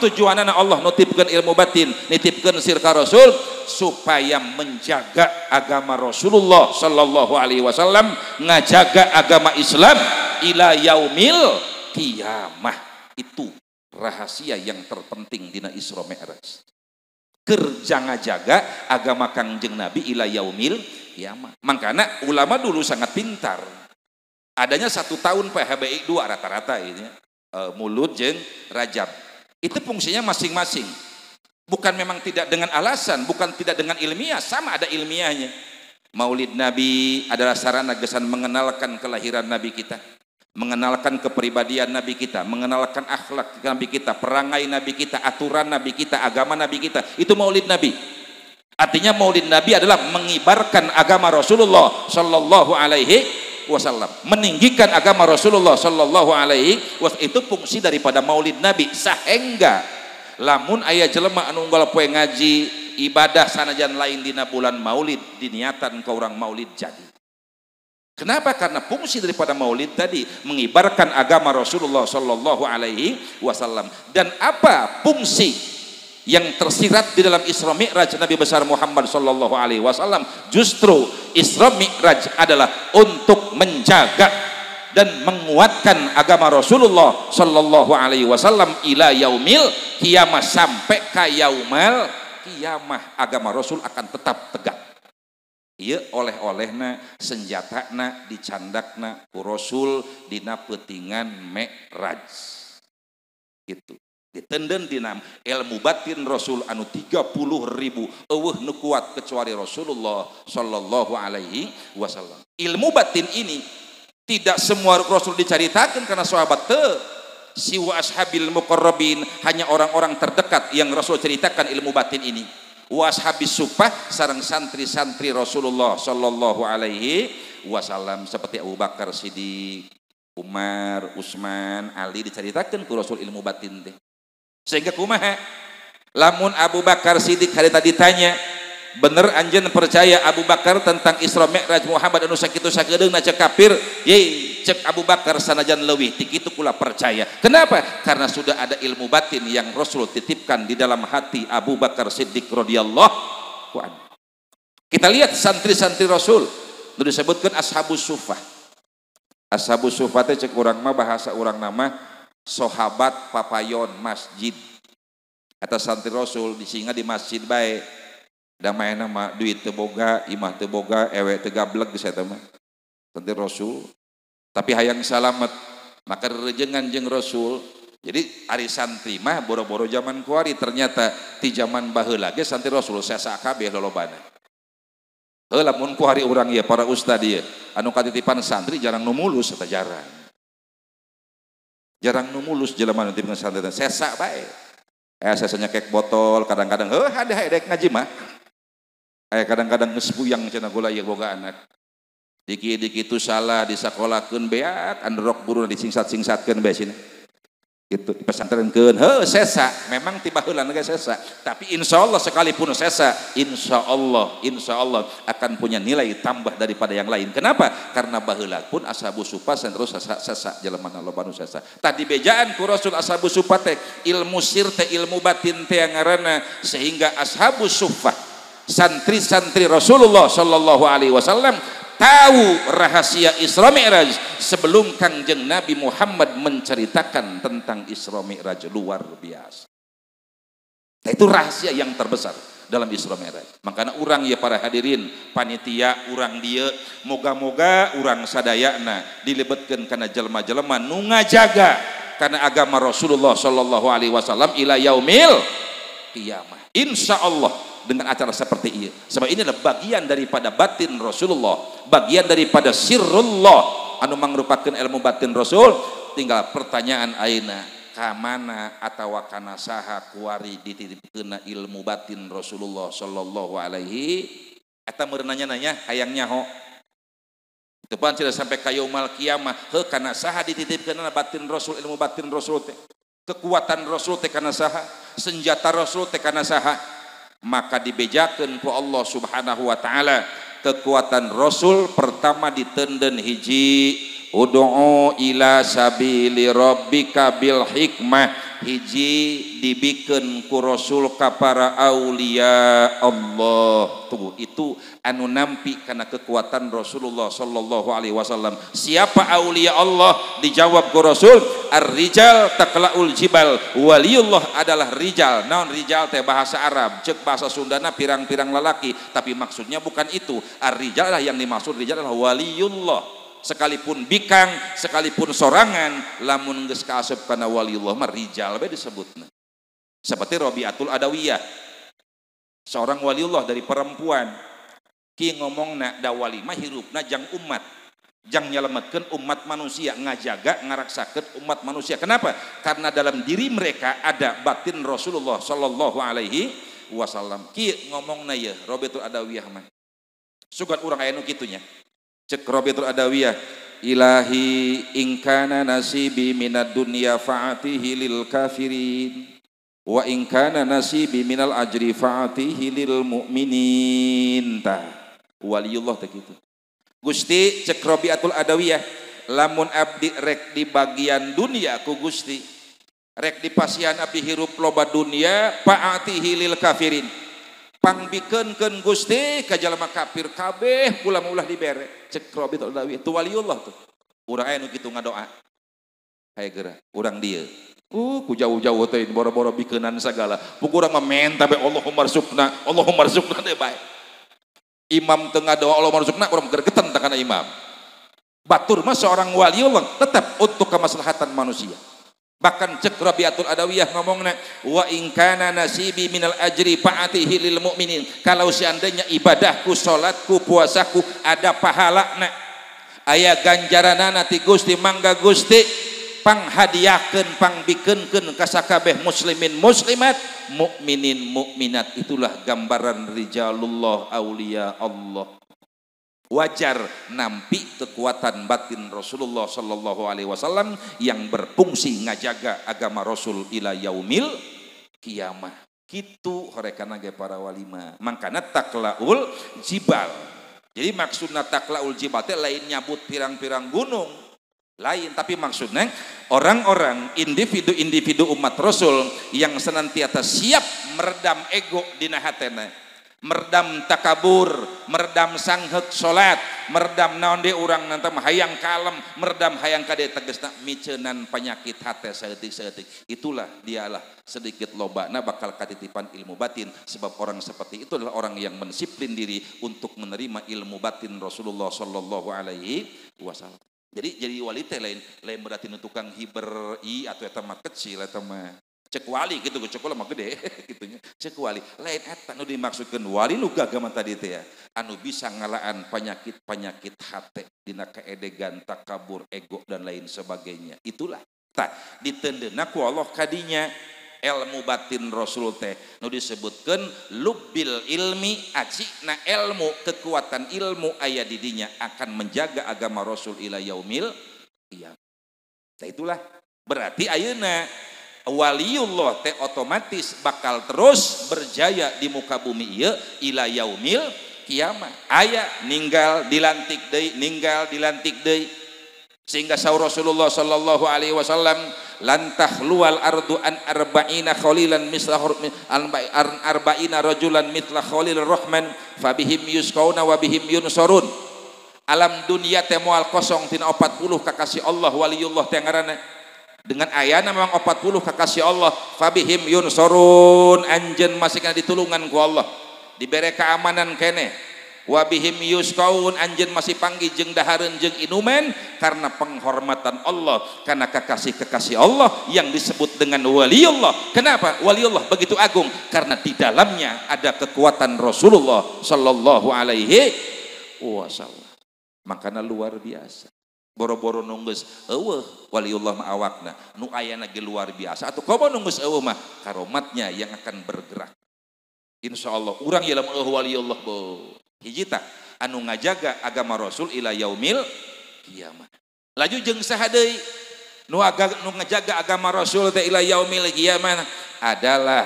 tujuan nana Allah nutipkan ilmu batin nitipkan sir ka Rasul supaya menjaga agama Rasulullah sallallahu alaihi wasallam ngajaga agama Islam ila yaumil kiamah itu rahasia yang terpenting dina Isra Mi'raj. Kerjaga-jaga agama Kangjeng Nabi ila yaumil kiamat. Mangkana ulama dulu sangat pintar. Adanya satu tahun PHBI dua rata-rata ini. Ya. E, mulut jeng rajab. Itu fungsinya masing-masing. Bukan memang tidak dengan alasan, bukan tidak dengan ilmiah, sama ada ilmiahnya. Maulid Nabi adalah sarana gesan mengenalkan kelahiran Nabi kita mengenalkan kepribadian Nabi kita, mengenalkan akhlak Nabi kita, perangai Nabi kita, aturan Nabi kita, agama Nabi kita. Itu maulid Nabi. Artinya maulid Nabi adalah mengibarkan agama Rasulullah Shallallahu Alaihi Wasallam, meninggikan agama Rasulullah Shallallahu Alaihi Wasallam. Itu fungsi daripada maulid Nabi. Sahengga, lamun ayah jelema anunggal anu unggal ngaji ibadah sanajan lain dina bulan maulid diniatan ke orang maulid jadi Kenapa? Karena fungsi daripada maulid tadi mengibarkan agama Rasulullah Shallallahu Alaihi Wasallam. Dan apa fungsi yang tersirat di dalam Isra Mi'raj Nabi besar Muhammad Shallallahu Alaihi Wasallam? Justru Isra Mi'raj adalah untuk menjaga dan menguatkan agama Rasulullah Shallallahu Alaihi Wasallam ila yaumil kiamah sampai ke kiamah agama Rasul akan tetap tegak ia oleh-olehna senjatana dicandakna ku Rasul dina petingan Mi'raj. Gitu. Ditenden dina ilmu batin Rasul anu 30 ribu eueuh nu kuat kecuali Rasulullah sallallahu alaihi wasallam. Ilmu batin ini tidak semua Rasul diceritakan karena sahabat te siwa ashabil muqarrabin hanya orang-orang terdekat yang Rasul ceritakan ilmu batin ini habis supah sarang santri-santri Rasulullah Shallallahu alaihi wasallam seperti Abu Bakar Siddiq, Umar, Utsman, Ali diceritakan ku Rasul ilmu batin teh. Sehingga kumaha? Lamun Abu Bakar Siddiq hari tadi tanya, bener anjen percaya Abu Bakar tentang Isra Mi'raj Muhammad anu sakitu sakedeung na cek kafir ye cek Abu Bakar sanajan leuwih ti kitu kula percaya kenapa karena sudah ada ilmu batin yang Rasul titipkan di dalam hati Abu Bakar Siddiq radhiyallahu anhu kita lihat santri-santri Rasul itu disebutkan ashabus sufah ashabus sufah teh cek urang mah bahasa urang nama sahabat papayon masjid atas santri Rasul disinga di masjid baik damai nama duit teboga imah teboga ewe tegablek bisa teman tentu rasul tapi hayang selamat, maka rejengan jeng rasul jadi arisan santri mah boro-boro zaman kuari ternyata di zaman baheula lagi, santri rasul sesa kabeh lolobana heula mun hari orang ya para ustad ya, anu katitipan santri jarang numulus atau jarang jarang numulus jelema anu santri sesak baik Eh, saya kek botol, kadang-kadang, heh, ada, ada ngaji mah. Aya eh, kadang-kadang ngespuyang cina gula ya boga anak. Diki-diki itu salah kun beak, androk guru disingsat-singsatkan beak sini. Gitu, pesantren kun, he sesa, memang tiba hulan gak sesa. Tapi insya Allah sekalipun sesa, insya Allah, insya Allah akan punya nilai tambah daripada yang lain. Kenapa? Karena bahula pun asabu supa terus sesa, sesa jalan Allah banu sesa. Tadi bejaan ku Rasul asabu supa ilmu sirte ilmu batin teh sehingga ashabu sufah santri-santri Rasulullah Shallallahu Alaihi Wasallam tahu rahasia Isra Mi'raj sebelum Kangjeng Nabi Muhammad menceritakan tentang Isra Mi'raj luar biasa. Nah, itu rahasia yang terbesar dalam Isra Mi'raj. Makanya orang ya para hadirin, panitia orang dia, moga-moga orang sadayana dilebetkan karena jelma-jelma nunga jaga karena agama Rasulullah Shallallahu alaihi wasallam ila yaumil kiamah. Insya Allah dengan acara seperti ini sebab ini adalah bagian daripada batin Rasulullah bagian daripada sirullah anu mangrupakeun ilmu batin Rasul tinggal pertanyaan aina kamana atau kana saha kuari dititipkeun ilmu batin Rasulullah sallallahu alaihi eta meureun nanya-nanya hayang nyaho pun sudah sampai kayu mal kiamah he kana saha dititipkeun batin Rasul ilmu batin Rasul teh kekuatan Rasul teh saha senjata Rasul teh saha maka dibejakan ku Allah subhanahu wa ta'ala kekuatan Rasul pertama ditenden hiji Udu'u ila sabili rabbika bil hikmah hiji dibikin ku rasul ka para aulia Allah tuh itu anu nampi karena kekuatan Rasulullah sallallahu alaihi wasallam siapa aulia Allah dijawab ku rasul ar-rijal taklaul jibal waliullah adalah rijal naon rijal teh bahasa Arab cek bahasa Sundana pirang-pirang lalaki tapi maksudnya bukan itu ar-rijal lah yang dimaksud rijal adalah waliullah sekalipun bikang sekalipun sorangan lamun geus kaasup kana waliullah mah rijal bae disebutna seperti Robiatul Adawiyah seorang wali Allah dari perempuan ki ngomongna da wali mah hirupna jang umat jang nyelamatkan umat manusia ngajaga ngaraksakeun umat manusia kenapa karena dalam diri mereka ada batin Rasulullah sallallahu alaihi wasallam ki ngomongna ya Robiatul Adawiyah mah sugan urang aya nu kitunya Cek Robitul Adawiyah, ilahi ingkana nasibi minat dunia fa'atihi lil kafirin wa ingkana nasibi minal ajri fa'atihi lil mu'minin ta waliullah tak gitu Gusti cek Robitul Adawiyah lamun abdi rek di bagian dunia ku Gusti rek di pasian abdi hirup loba dunia fa'atihi lil kafirin pangbikeunkeun Gusti ka jalma kafir kabeh pula ulah dibere cek Rabi Dawi tu waliullah tuh urang aya nu kitu ngadoa hayang geura urang dieu Uh, ku jauh-jauh teh boro-boro bikeunan segala. Pukul urang mah Allahumma rzuqna, Allahumma rzuqna teh bae. Imam tengah doa Allahumma rzuqna urang gergeten takana imam. Batur mah seorang waliullah tetap untuk kemaslahatan manusia. Bahkan cek Rabiatul Adawiyah ngomongnya wa ingkana nasibi minal ajri fa'atihi lil mu'minin. Kalau seandainya ibadahku, salatku, puasaku ada pahala nak. Aya ganjaranana ti Gusti mangga Gusti panghadiahkeun pangbikeunkeun ka sakabeh muslimin muslimat mukminin mukminat itulah gambaran rijalullah aulia Allah wajar nampi kekuatan batin Rasulullah Shallallahu Alaihi Wasallam yang berfungsi ngajaga agama Rasul ila yaumil kiamah gitu horekana ge para walima makanya taklaul jibal jadi maksudnya taklaul jibal itu lain nyabut pirang-pirang gunung lain tapi maksudnya orang-orang individu-individu umat Rasul yang senantiasa siap meredam ego di hatena meredam takabur meredam sanghek salat meredam naon de urang nanti hayang kalem meredam hayang kade tegesna micenan penyakit hati seetik-seetik itulah dialah sedikit loba nah bakal katitipan ilmu batin sebab orang seperti itu adalah orang yang mensiplin diri untuk menerima ilmu batin Rasulullah Shallallahu Alaihi Wasallam jadi jadi wali telain lain berarti tukang hiber i atau eta kecil eta mah cek wali gitu cek lama gede gitunya cek lain eta nu dimaksudkan wali lu agama tadi teh ya anu bisa ngalaan penyakit penyakit hate dina keedegan tak kabur ego dan lain sebagainya itulah tak ditendena ku Allah kadinya ilmu batin Rasul teh nu disebutkan lubil ilmi Nah, ilmu kekuatan ilmu ayah didinya akan menjaga agama Rasul ila yaumil iya nah itulah berarti ayana waliullah teh otomatis bakal terus berjaya di muka bumi iya ila yaumil kiamat ayah ninggal dilantik deui ninggal dilantik deui sehingga sahur Rasulullah sallallahu alaihi wasallam lantah lual ardu an arba'ina khalilan mislah an arba'ina rajulan mitla khalil rahman fabihim yusqauna wa bihim alam dunia temual kosong tina 40 kakasih Allah waliullah tengarana dengan ayana memang 40 kakasih Allah fabihim sorun anjen masih kena ditulungan ku Allah diberi keamanan kene wabihim yuskaun anjen masih panggi jeng dahareun jeng inumen karena penghormatan Allah karena kekasih-kekasih Allah yang disebut dengan waliullah kenapa waliullah begitu agung karena di dalamnya ada kekuatan Rasulullah sallallahu alaihi wasallam makanya luar biasa boro-boro nunggus ewe waliullah ma'awakna awakna nu ayana luar biasa atau komo nunggus ewe mah karomatnya yang akan bergerak insyaallah urang orang yang waliullah bo hijita anu ngajaga agama rasul ila yaumil kiamah laju jeng saha nu aga nu ngajaga agama rasul teh ila yaumil kiamah adalah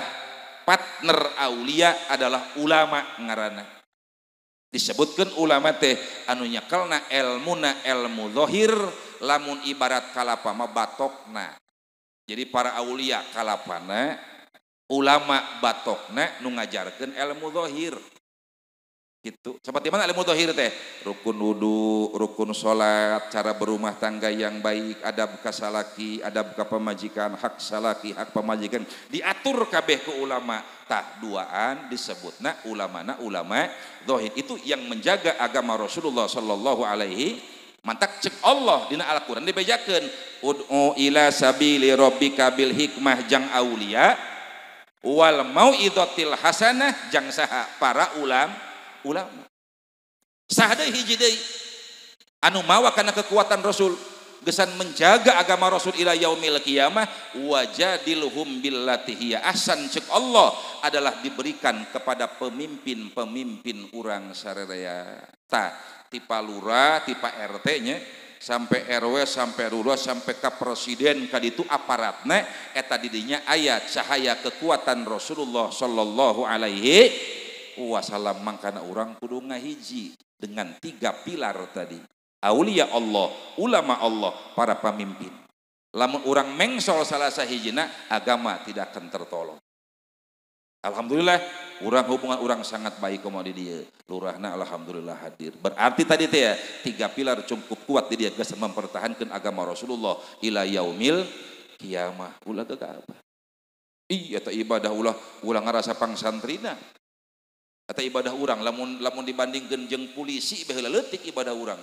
partner aulia adalah ulama ngaranah disebutkenun ulama teh anunya kalna el muuna elmu dhohir lamun ibarat kalapama batokna Jadi para Aulia kalapana ulama batokna nu ngajarkenun elmu dhohir, Gitu. Seperti mana ilmu tohir teh? Rukun wudhu, rukun sholat, cara berumah tangga yang baik, adab kasalaki, adab kepemajikan, hak salaki, hak pemajikan. Diatur kabeh ke ulama. Tah duaan nak ulama nak ulama dohir Itu yang menjaga agama Rasulullah Sallallahu Alaihi Mantak cek Allah dina Al-Quran dibejakan. Ud'u ila sabili rabbika kabil hikmah jang aulia wal mau idotil hasanah jang saha para ulama ulama sahada hiji deui anu mawa karena kekuatan Rasul gesan menjaga agama Rasul ila yaumil qiyamah wajadilhum billati hiya asan cek Allah adalah diberikan kepada pemimpin-pemimpin urang sararea ta tipa lurah tipa RT nya sampai RW sampai lurah sampai ke presiden kaditu ditu aparatna eta didinya ayat cahaya kekuatan Rasulullah sallallahu alaihi wasallam mangkana orang kudu ngahiji dengan tiga pilar tadi. Aulia Allah, ulama Allah, para pemimpin. Lamun orang mengsol salah sahijina, agama tidak akan tertolong. Alhamdulillah, orang hubungan orang sangat baik kemudian di dia. Lurahna alhamdulillah hadir. Berarti tadi teh ya, tiga pilar cukup kuat di dia gas mempertahankan agama Rasulullah ila yaumil kiamah. Ulah ke apa? Iya tak ibadah ulah ulah ngerasa pang santrina kata ibadah orang lamun lamun dibanding genjeng polisi baheula leutik ibadah orang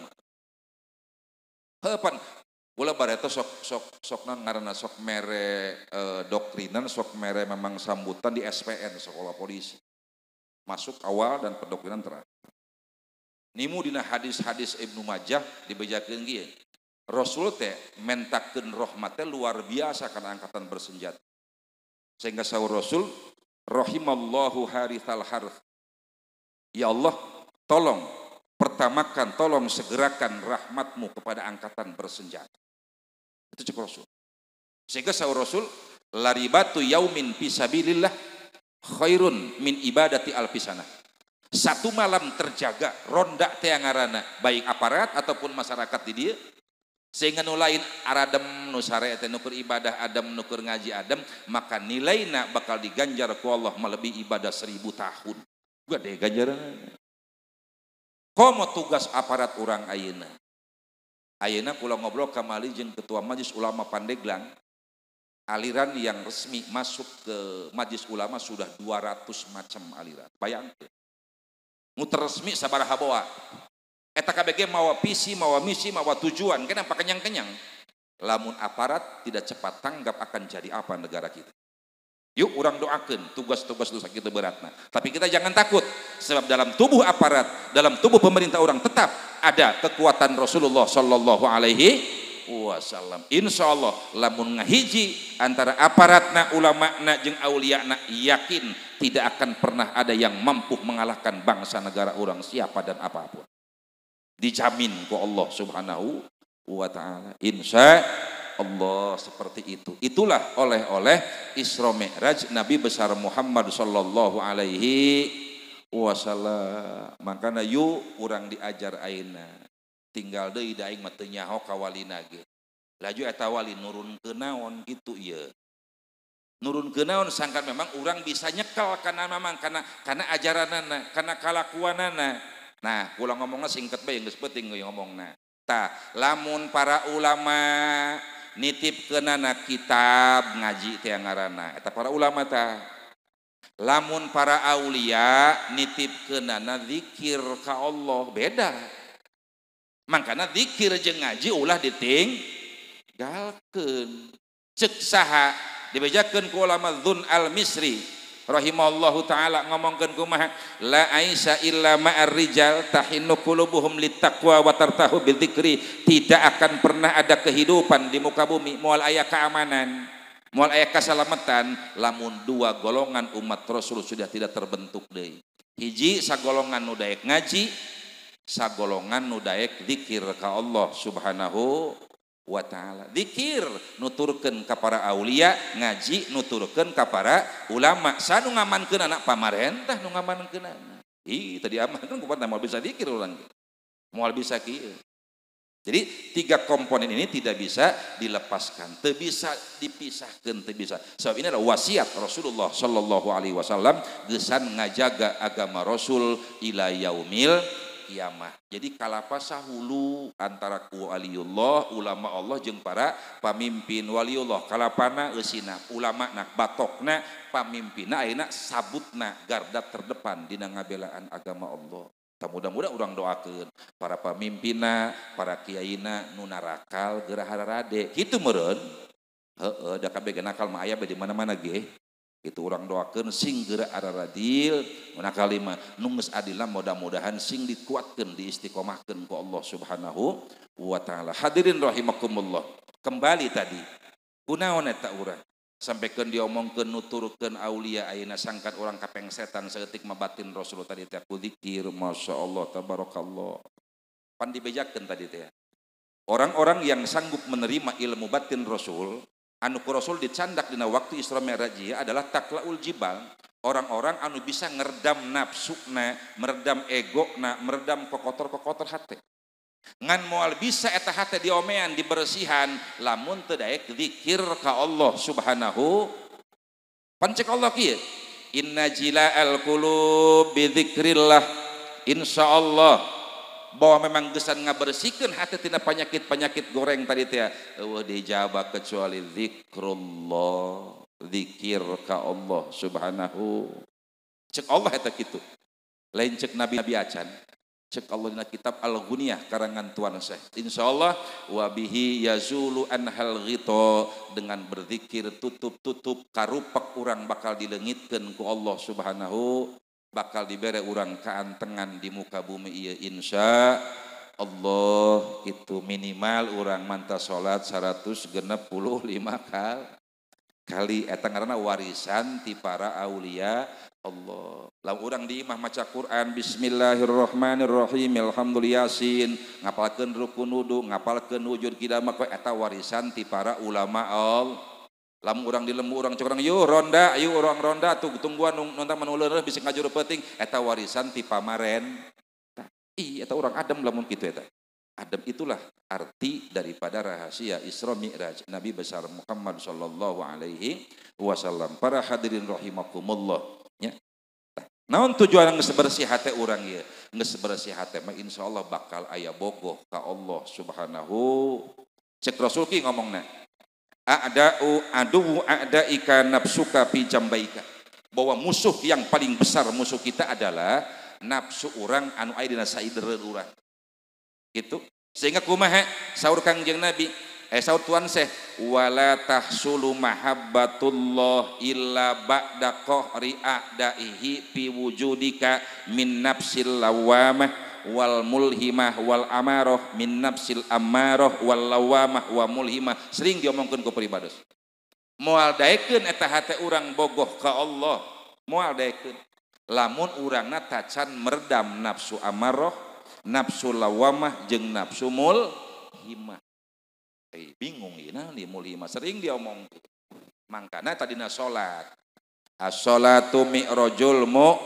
heupan Ula bareta sok sok sok non ngarana sok mere e, doktrinan sok mere memang sambutan di SPN sekolah polisi masuk awal dan pendoktrinan terakhir. Nimu dina hadis-hadis Ibnu Majah dibejakeun kieu. Rasul teh mentakeun rahmatnya luar biasa karena angkatan bersenjata. Sehingga sahur Rasul rahimallahu harithal harth Ya Allah, tolong pertamakan, tolong segerakan rahmatmu kepada angkatan bersenjata. Itu cek Rasul. Sehingga sahur Rasul, laribatu yaumin pisabilillah khairun min ibadati alpisana. Satu malam terjaga ronda teangarana, baik aparat ataupun masyarakat di dia, sehingga nulain aradem nusare nukur ibadah adam nukur ngaji adam maka nilainya bakal diganjar ku Allah melebihi ibadah seribu tahun deh ganjaran. Komo tugas aparat orang ayena. Ayena kula ngobrol kamali jeung ketua majlis ulama Pandeglang. Aliran yang resmi masuk ke majlis ulama sudah 200 macam aliran. Bayangkan. Muter resmi sabaraha boa. Eta KBG mawa visi, mawa misi, mawa tujuan. Kenapa kenyang-kenyang? Lamun aparat tidak cepat tanggap akan jadi apa negara kita. Yuk orang doakan tugas-tugas dosa kita Nah. Tapi kita jangan takut sebab dalam tubuh aparat, dalam tubuh pemerintah orang tetap ada kekuatan Rasulullah Shallallahu Alaihi Wasallam. Insya Allah lamun ngahiji antara ulama na, jeng na yakin tidak akan pernah ada yang mampu mengalahkan bangsa negara orang siapa dan apapun. Dijamin ke Allah Subhanahu wa taala. Insya Allah. Allah seperti itu. Itulah oleh-oleh Isra Mi'raj Nabi besar Muhammad sallallahu alaihi wasallam. Makanya yuk orang diajar aina. Tinggal deui daing mah teu nyaho ka walina ge. Laju eta wali nurun ke naon gitu ya. Nurun ke naon sangkan memang orang bisa nyekal karena memang karena karena ajaranana, karena kalakuanana. Nah, ulang ngomongnya singkat bae geus penting ngomongna. Ta, lamun para ulama Nitip keana kitab ngaji ke ngaana para ulama ta lamun para Aulia nitip ke naana dzikir ka Allah beda Makana dzikir ngaji ulah diting galken seksaha dibeakan ke ulamazun al misri. rahimallahu taala ngomongkeun kumaha la aisya illa ma'ar rijal tahinnu qulubuhum littaqwa wa tartahu bil dzikri tidak akan pernah ada kehidupan di muka bumi moal aya keamanan moal aya keselamatan lamun dua golongan umat Rasul sudah tidak terbentuk deui hiji sagolongan nu daek ngaji sagolongan nu daek dzikir ka Allah subhanahu wa ta'ala dzikir nuturkan kepada Aulia ngaji nuturkan kepada ulama sanu ngamankeun anak pamarentah nu ngamankeun anak ih tadi amankeun kupat mau bisa dzikir orang mau bisa kieu jadi tiga komponen ini tidak bisa dilepaskan, tidak bisa dipisahkan, tidak bisa. Sebab ini adalah wasiat Rasulullah Shallallahu Alaihi Wasallam gesan ngajaga agama Rasul ila yaumil jadi kalapa sahulu antara kuwaliyullah ulama Allah jeng para pamimpinwalii Allah kalapanaina ulama na batok nah pamimpina enak sabut na garda terdepan dingabebelaan agama Allah kita mudah-muda orang doakan para pemimpina para Kyaina nun rakal geragararadede gitu mekal May bagaimana-mana geh itu orang doakan sing arah radil mana kalima nungus adillah mudah-mudahan sing dikuatkan diistiqomahkan ke Allah subhanahu wa ta'ala hadirin rahimakumullah kembali tadi kunaon eta urang sampaikan diomongkan nuturkan aulia aina sangkat orang kapeng setan seketik mabatin Rasulullah tadi teh kudzikir Masya Allah tabarakallah pan dibejakan tadi teh orang-orang yang sanggup menerima ilmu batin Rasul anu rasul dicandak dina waktu Isra Mi'raj adalah taklaul jibal orang-orang anu bisa ngerdam nafsuna meredam na, meredam kokotor-kokotor hati ngan moal bisa eta hati diomean dibersihan lamun teu daek zikir ka Allah subhanahu pancek Allah kieu inna jila al kulu bi insya Allah bahwa memang gesan ngabersihkan hati tina penyakit-penyakit goreng tadi teh eueuh dijawab kecuali zikrullah zikir ka Allah subhanahu cek Allah itu, gitu. lain cek nabi nabi acan cek Allah dina kitab al guniyah karangan Tuan Syekh insyaallah wabihi yazulu anhal gito. dengan berzikir tutup-tutup karupak orang bakal dilengitkan ku Allah subhanahu bakal diek urangkaanten di muka bumi ia Insya Allah itu minimal urang manta salat 1005 hal kali etang karena warisan ti para Aulia Allah la-urang di mah macaca Quran Bismillahirrohmanrohim Ilhamdulyasin ngapalken rukun nudu ngapalken wujud kitamak eta warisan ti para ulama Allah. Lam urang di lembu urang corang yuk ronda yuk orang ronda tuh tungguan nonton menulur bisa ngajur peting eta warisan ti pamaren nah, i eta orang adem lamun gitu eta adem itulah arti daripada rahasia Isra Mi'raj Nabi besar Muhammad sallallahu alaihi wasallam para hadirin rahimakumullah ya nah, naon tujuan geus bersih hate urang ieu geus bersih hate mah insyaallah bakal aya bogoh ka Allah subhanahu cek rasul ki ngomongna a'da'u aduwu a'da'ika nafsuka fi jambaika bahwa musuh yang paling besar musuh kita adalah nafsu orang anu aidina saidera urang itu sehingga kumaha saur kangjeng nabi eh saur tuan seh wala tahsulu mahabbatullah illa ba'da qahri a'daihi fi wujudika min nafsil lawamah Wal mulhimah wal amarah min nafs amarah wala wamah wa mulhimah seringng kau pribadu muadaken eta urang boohh ka Allah mua lamun urang na tacan merdam nafsu amarah nafs wamah jeung nafsu mul himmah eh, bingunginmah sering mangkana tadi na salat sala mirojul mo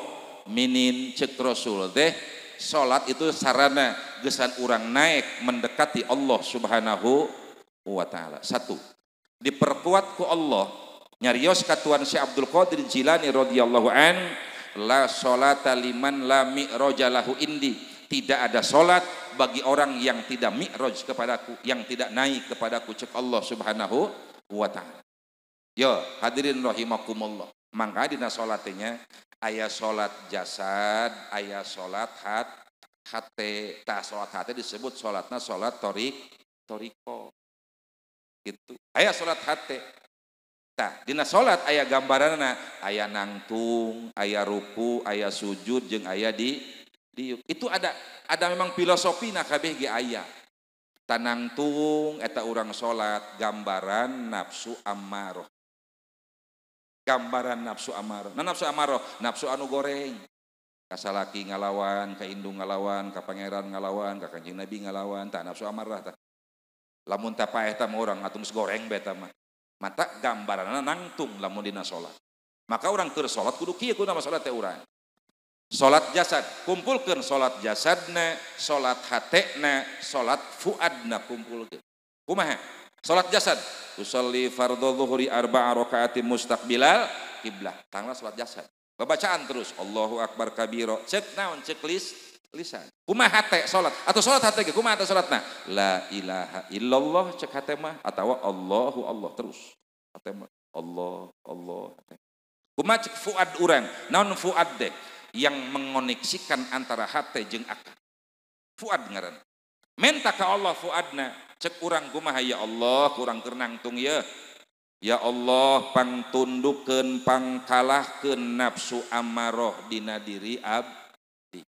miniin cetrosul deh salat itu sarana gesan orang naik mendekati Allah Subhanahu wa taala. Satu, diperkuat ku Allah nyarios katuan si Abdul Qadir Jilani radhiyallahu an la salata liman la mi'raja lahu indi tidak ada salat bagi orang yang tidak mi'raj kepadaku yang tidak naik kepadaku cek Allah Subhanahu wa taala. Yo hadirin rahimakumullah. Mangka dina salatnya ayah sholat jasad, ayah sholat hat, hati. tak sholat hati disebut sholatnya sholat torik, toriko. Gitu. Ayah sholat hati. tak, dina sholat ayah gambaranna, ayah nangtung, ayah ruku, ayah sujud, jeng ayah di, di itu ada ada memang filosofi nah kabeh ayah. Tanangtung, eta orang sholat, gambaran nafsu ammaroh nafsu ama nafsu amarah nafsu anu goreng kasalaki ngalawan kadu ngalawan ka pangeraran ngalawan kain nabi ngalawan tak nafsu amarah lamunt paah tam orang ah, goreng mata gambaran nangtum lamundina salat maka orang ter salat kuku salat salat jasad kumpulken salat jasad na salat hatne salat fuad na kumpul ke ku? Salat jasad, Usalli fardhu dhuhri arba'a rakaatin mustaqbilal kiblah. Tanggal salat jasad. Bacaan terus Allahu akbar kabiro. Cek naon cek lis lisan. Kumaha hate salat atau salat hate ge kumaha salatna? La ilaha illallah cek hate mah atawa Allahu Allah terus. Hate mah Allah Allah hate. Kumaha cek fuad urang? Naon fuad deh yang mengoneksikan antara hate jeung akal. Fuad ngaran. Menta ka Allah fuadna cek urang kumaha ya Allah kurang kerenang tung ya ya Allah pang kalahkan nafsu amaroh dina diri abdi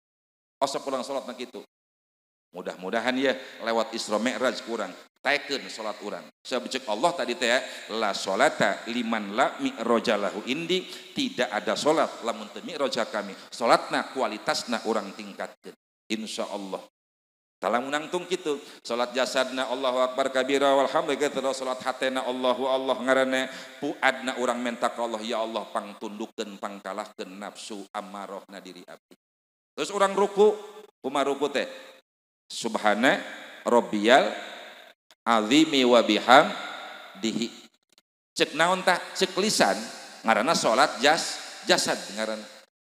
osa oh, pulang sholat nak itu mudah-mudahan ya lewat Isra Mi'raj kurang taikeun sholat urang saya cek Allah tadi teh la sholata liman la lahu indi tidak ada sholat lamun temi roja kami sholatna kualitasna urang insya insyaallah Talang tung gitu. Salat jasadna Allahu Akbar kabira walhamdulillah terus salat hatena Allahu Allah ngarane puadna orang menta ka Allah ya Allah pang tundukkeun pang kalahkeun nafsu amarahna diri abdi. Terus orang ruku, kumaha ruku teh? Subhana rabbiyal azimi wa biham dihi. Cek naon tah? Cek lisan ngaranna salat jas jasad ngaranna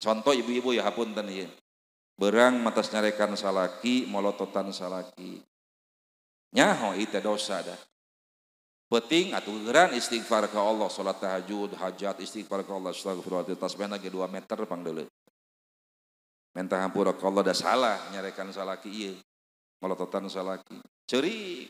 Contoh ibu-ibu ya hapunten ya. Berang matas nyarekan salaki, molototan salaki. Nyaho itu dosa dah. Penting geran istighfar ke Allah, sholat tahajud, hajat, istighfar ke Allah, astagfirullah, tasbih lagi 2 meter pang dulu. Minta hampura ke Allah dah salah nyarekan salaki iya, Molototan salaki. Ceri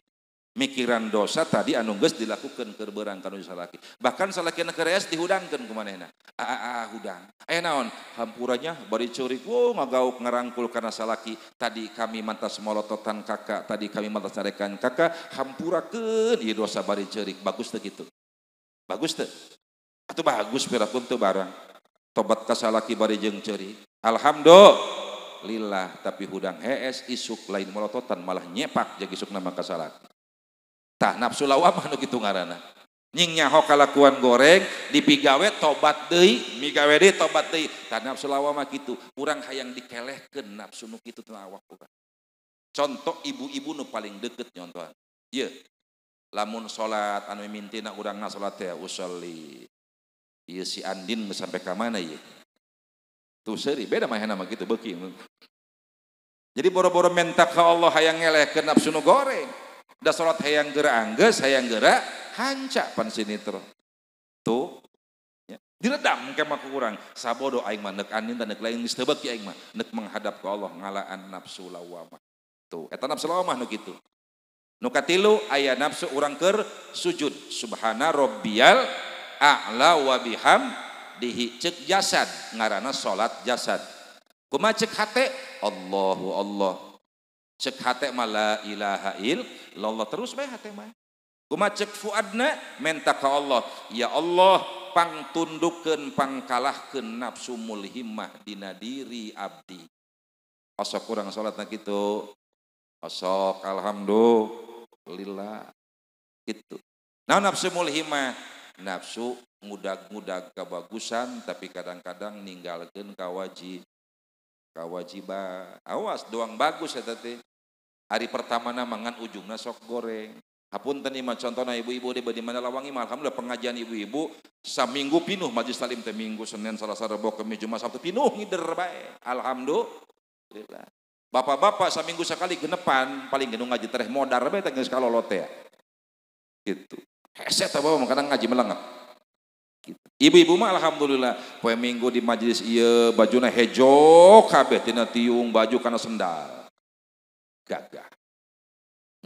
mikiran dosa tadi anungges dilakukan keberang kanu salaki bahkan salaki negara es dihudangkan kemana ah, ah, ah, ah hudang eh naon hampurannya bari curi wow oh, ngagauk ngerangkul karena salaki tadi kami mantas molototan kakak tadi kami mantas narekan kakak hampura ken, iya dosa bari cerik bagus tuh gitu bagus tuh atau bagus pun tuh barang tobat kasalaki bari jeng curi alhamdulillah tapi hudang es isuk lain molototan malah nyepak jadi isuk nama kasalaki Tah nafsu lawamah nu kitu ngaranna. Nying nyaho kalakuan goreng dipigawe tobat deui, migawe deui tobat deui. Tah nafsu lawamah kitu, urang hayang dikelehkeun nafsu nu kitu teh awak urang. Contoh ibu-ibu nu paling deket nyontohan. Iya. Lamun salat anu mintina urangna salat teh usolli. Iya si Andin sampai ka mana ieu? Tuh seri, beda mah nama gitu beuki. Jadi boro-boro mentak ka Allah hayang ngelehkeun nafsu nu goreng. Da salat hayang gerak angges, hayang gerak hanca pan sinitra. Tuh. Ya. Diredam ke kurang. Sabodo aing mah neuk anin dan neuk lain geus tebek aing mah. Neuk menghadap ke Allah ngalaan nafsu lawamah. Tuh, eta nafsu lawamah nu kitu. Nu katilu aya nafsu urang keur sujud. Subhana rabbiyal a'la wa biham dihi cek jasad ngarana salat jasad. Kumaha cek hate? Allahu Allah. Cek hate mala ilaha il, Allah terus bae hate mah. Kuma cek fuadna menta ka Allah, ya Allah pang tundukeun pang kalahkeun nafsu mulhimmah dina diri abdi. Osok kurang salatna kitu. Osok alhamdulillah. Gitu. Nah nafsu mulhimmah, nafsu mudah-mudah kebagusan tapi kadang-kadang ninggalkan kewajiban kewajiban awas doang bagus ya tadi hari pertama mangan ujungnya sok goreng Apun tadi contohnya ibu-ibu di di mana lawangi mah alhamdulillah pengajian ibu-ibu saminggu pinuh majlis talim teh minggu senin selasa rebo kemis jumat sabtu pinuh ngider bae alhamdulillah bapak-bapak saminggu sekali genepan paling genung ngaji tereh modar bae teh geus ya gitu heset bapak kadang ngaji melengap Ibu-ibu mah alhamdulillah poe minggu di majelis iya bajuna hejo kabeh tina tiung baju karena sendal. Gagah.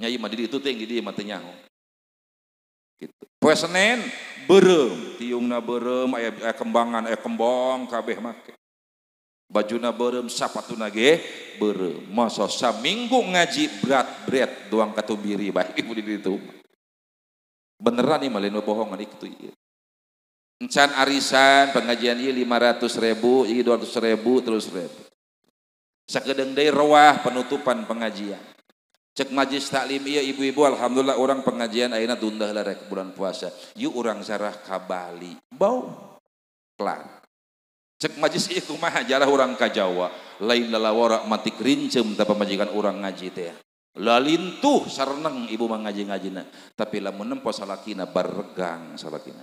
Nyai mah diri itu tinggi di mata nyaho. Gitu. Poe Senin berem, tiungna berem aya, aya kembangan aya kembong, kabeh make. Bajuna berem, sapatuna ge berem. Masa saminggu ngaji berat berat doang katubiri baik ibu di itu. Beneran nih malin bohongan itu iya. Encan arisan pengajian ini 500 ribu, ini 200 ribu, terus ribu. Sekedeng deui rawah penutupan pengajian. Cek majlis taklim iya ibu-ibu alhamdulillah orang pengajian akhirnya tunda lah rek bulan puasa. Yuk orang sarah ke Bali. Bau. Kelar. Cek majlis iya kumah jarah orang ke Jawa. Lain lalawara matik rincem tapi majikan orang ngaji teh. Lalintuh sarneng ibu mengaji ngaji Tapi lamun nempo salakina bergang salakina.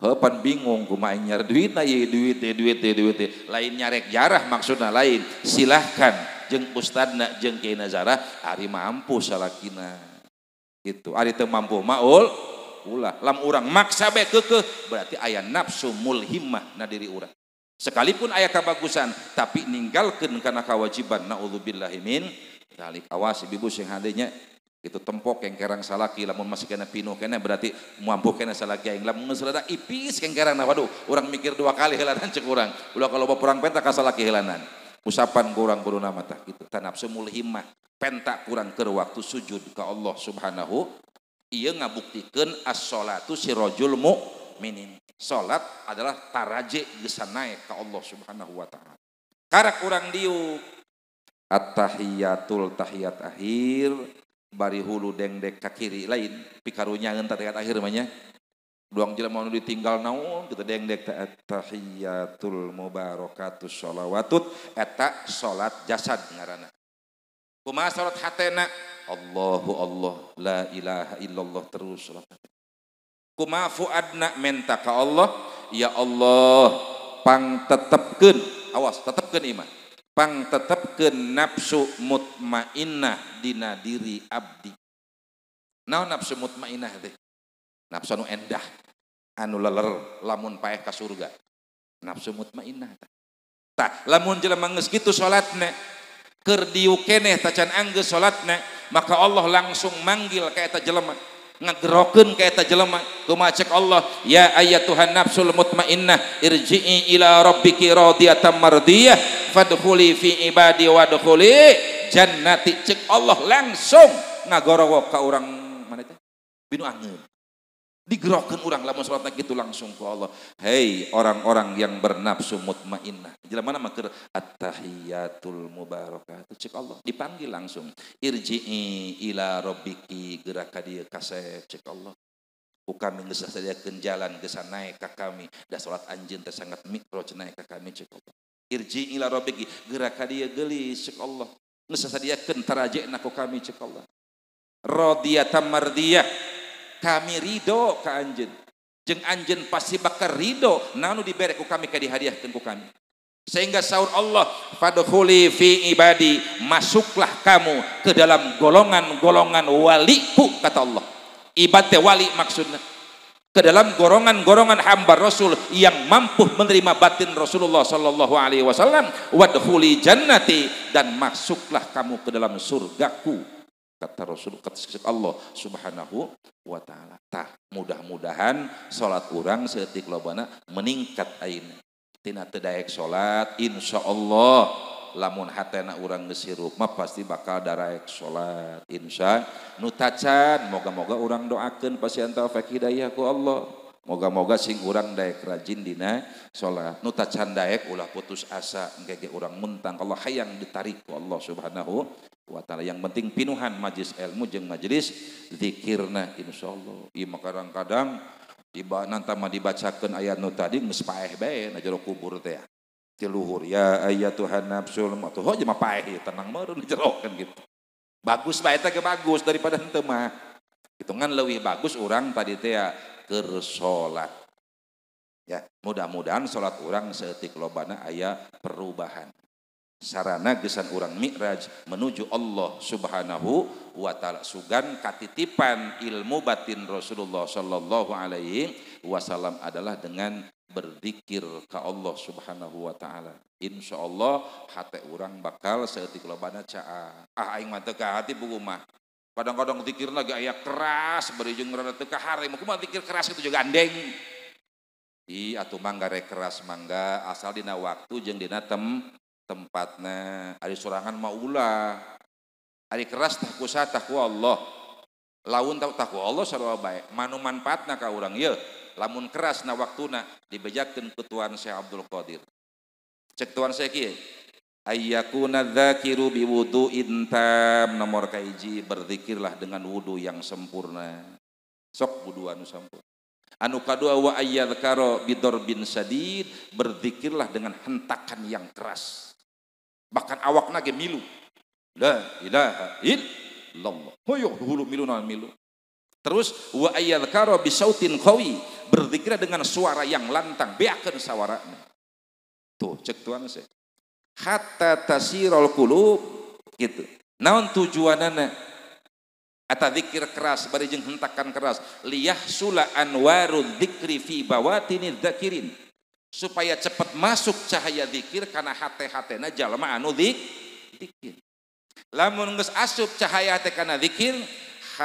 pan bingung ke mainyar du du lain nyarek jarah maksud lain silahkan jeng Ustadna jeng kenazarah harima ammpu salakinah itu ari itu mampu ma lam urang maksaba ke ke berarti ayah nafsu mulhimah nadiri urang sekalipun aya kabagusan tapi meninggalkan karena kawajiban naulubillahhimmin kabu hadinya itu tempok yang kerang salaki lamun masih kena pinuh kena berarti mampu kena salaki yang lamun ngeselada ipis yang kerang nah waduh orang mikir dua kali helanan cek orang ulah kalau perang penta kasalaki helanan usapan kurang kuruna mata Itu tanap semul himmah pentak kurang ker waktu sujud ke Allah subhanahu ia ngabuktikan as-sholatu mu mu'minin salat adalah taraje gesanai ke Allah subhanahu wa ta'ala karak kurang diuk at-tahiyatul tahiyat akhir bari hulu dengdek kiri lain pikarunya ngentar dekat akhir namanya doang jelema nu ditinggal naon kita dengdek ta tahiyatul mubarakatus sholawatut eta salat jasad ngaranna kumaha salat hatena Allahu Allah la ilaha illallah terus salat kumaha fuadna menta ka Allah ya Allah pang tetepkeun awas tetepkeun iman pang tetap ke nafsu mutmainnah dina diri abdi Nau nafsu mutmainah teh nafsu nu endah anu leler lamun paeh ka surga nafsu mutmainnah tah lamun jelema geus kitu salatna keur diukeneh tacan anggeus salatna maka Allah langsung manggil ka eta jelema droken kaeta jeleecek Allah ya ayat Tuhan nafsul mutmanah Iji ila mardiah fad iba wad cek Allah langsung nagowo ka orang mana binu anu digerokkan orang lamun salat gitu langsung ke Allah. Hei orang-orang yang bernafsu mutmainnah. jelas mana makir at-tahiyatul Cek Allah dipanggil langsung. Irji'i ila robiki gerak dia kasih cek Allah. Ku kami geus kenjalan jalan geus naik kami. dah sholat anjing teh sangat mikro naik ke kami cek Allah. Irji'i ila robiki gerak dia gelis cek Allah. saja kentara je ku kami cek Allah. Radiyatan mardiyah kami ridho ke anjen jeng anjen pasti bakar ridho nanu diberi ku kami kadi hadiah ku kami sehingga saur Allah fadkhuli fi ibadi masuklah kamu ke dalam golongan-golongan waliku kata Allah ibadte wali maksudnya ke dalam gorongan-gorongan hamba Rasul yang mampu menerima batin Rasulullah Sallallahu Alaihi Wasallam wadhuli jannati dan masuklah kamu ke dalam surgaku kata Rasul kata Allah Subhanahu wa taala. Tah, mudah-mudahan salat urang seetik lobana meningkat ayeuna. Tina teu daek salat insyaallah lamun hatena urang ngesirup mah pasti bakal daraek salat insya nu tacan moga-moga urang doakeun pasti antal fak hidayah ku Allah. Moga-moga sing urang daek rajin dina salat. nuta tacan daek ulah putus asa ngege orang muntang Kalau hayang ditarik Allah Subhanahu wa taala. Yang penting pinuhan majlis ilmu jeng majlis zikirna Allah. Ieu kadang-kadang tiba nanti mah dibacakeun ayat nu tadi geus paeh bae na jero kubur teh. Ti luhur ya ayatuhan nafsul matuh oh mah paeh tenang meureun jero kan gitu. Bagus bae teh bagus daripada henteu mah. Hitungan lebih bagus orang tadi teh ya ke ya mudah-mudahan sholat orang seetik lobana ayah perubahan sarana gesan orang mi'raj menuju Allah subhanahu wa ta'ala sugan katitipan ilmu batin Rasulullah sallallahu alaihi wasallam adalah dengan berzikir ke Allah subhanahu wa ta'ala insya Allah hati orang bakal seetik lobana ca'a ah aing mata hati buku mah Kadang-kadang tikir lagi ayat keras, berujung rada hari mau mah tikir keras itu juga andeng. I atau mangga rek keras mangga asal dina waktu jeng dina tem tempatnya ada sorangan maula, ulah. Ari keras kuasa tak takwa Allah. Laun tak takwa Allah selalu baik, Manu manfaatna nak orang, ya, Lamun keras na waktuna dibejakeun ku ketuan saya Abdul Qadir. Cek tuan saya hayyakuna dzakiru biwudu'in intam nomor kaiji berzikirlah dengan wudu yang sempurna sok wudu anu sempurna anu kadua wa ayyadzkaro bin sadid berzikirlah dengan hentakan yang keras bahkan awak nage milu la ilaha illallah hoyo hulu milu non milu terus wa ayyadzkaro bisautin qawi berzikirlah dengan suara yang lantang beakeun sawarana tuh cek tuan saya hatta tasirul qulub gitu. Naon tujuanana? Ata zikir keras bari jeung hentakan keras Liyah liyahsula anwarud dzikri fi bawatini dzakirin supaya cepat masuk cahaya dzikir karena hate-hatena jalma anu dzikir. Lamun geus asup cahaya hate kana dzikir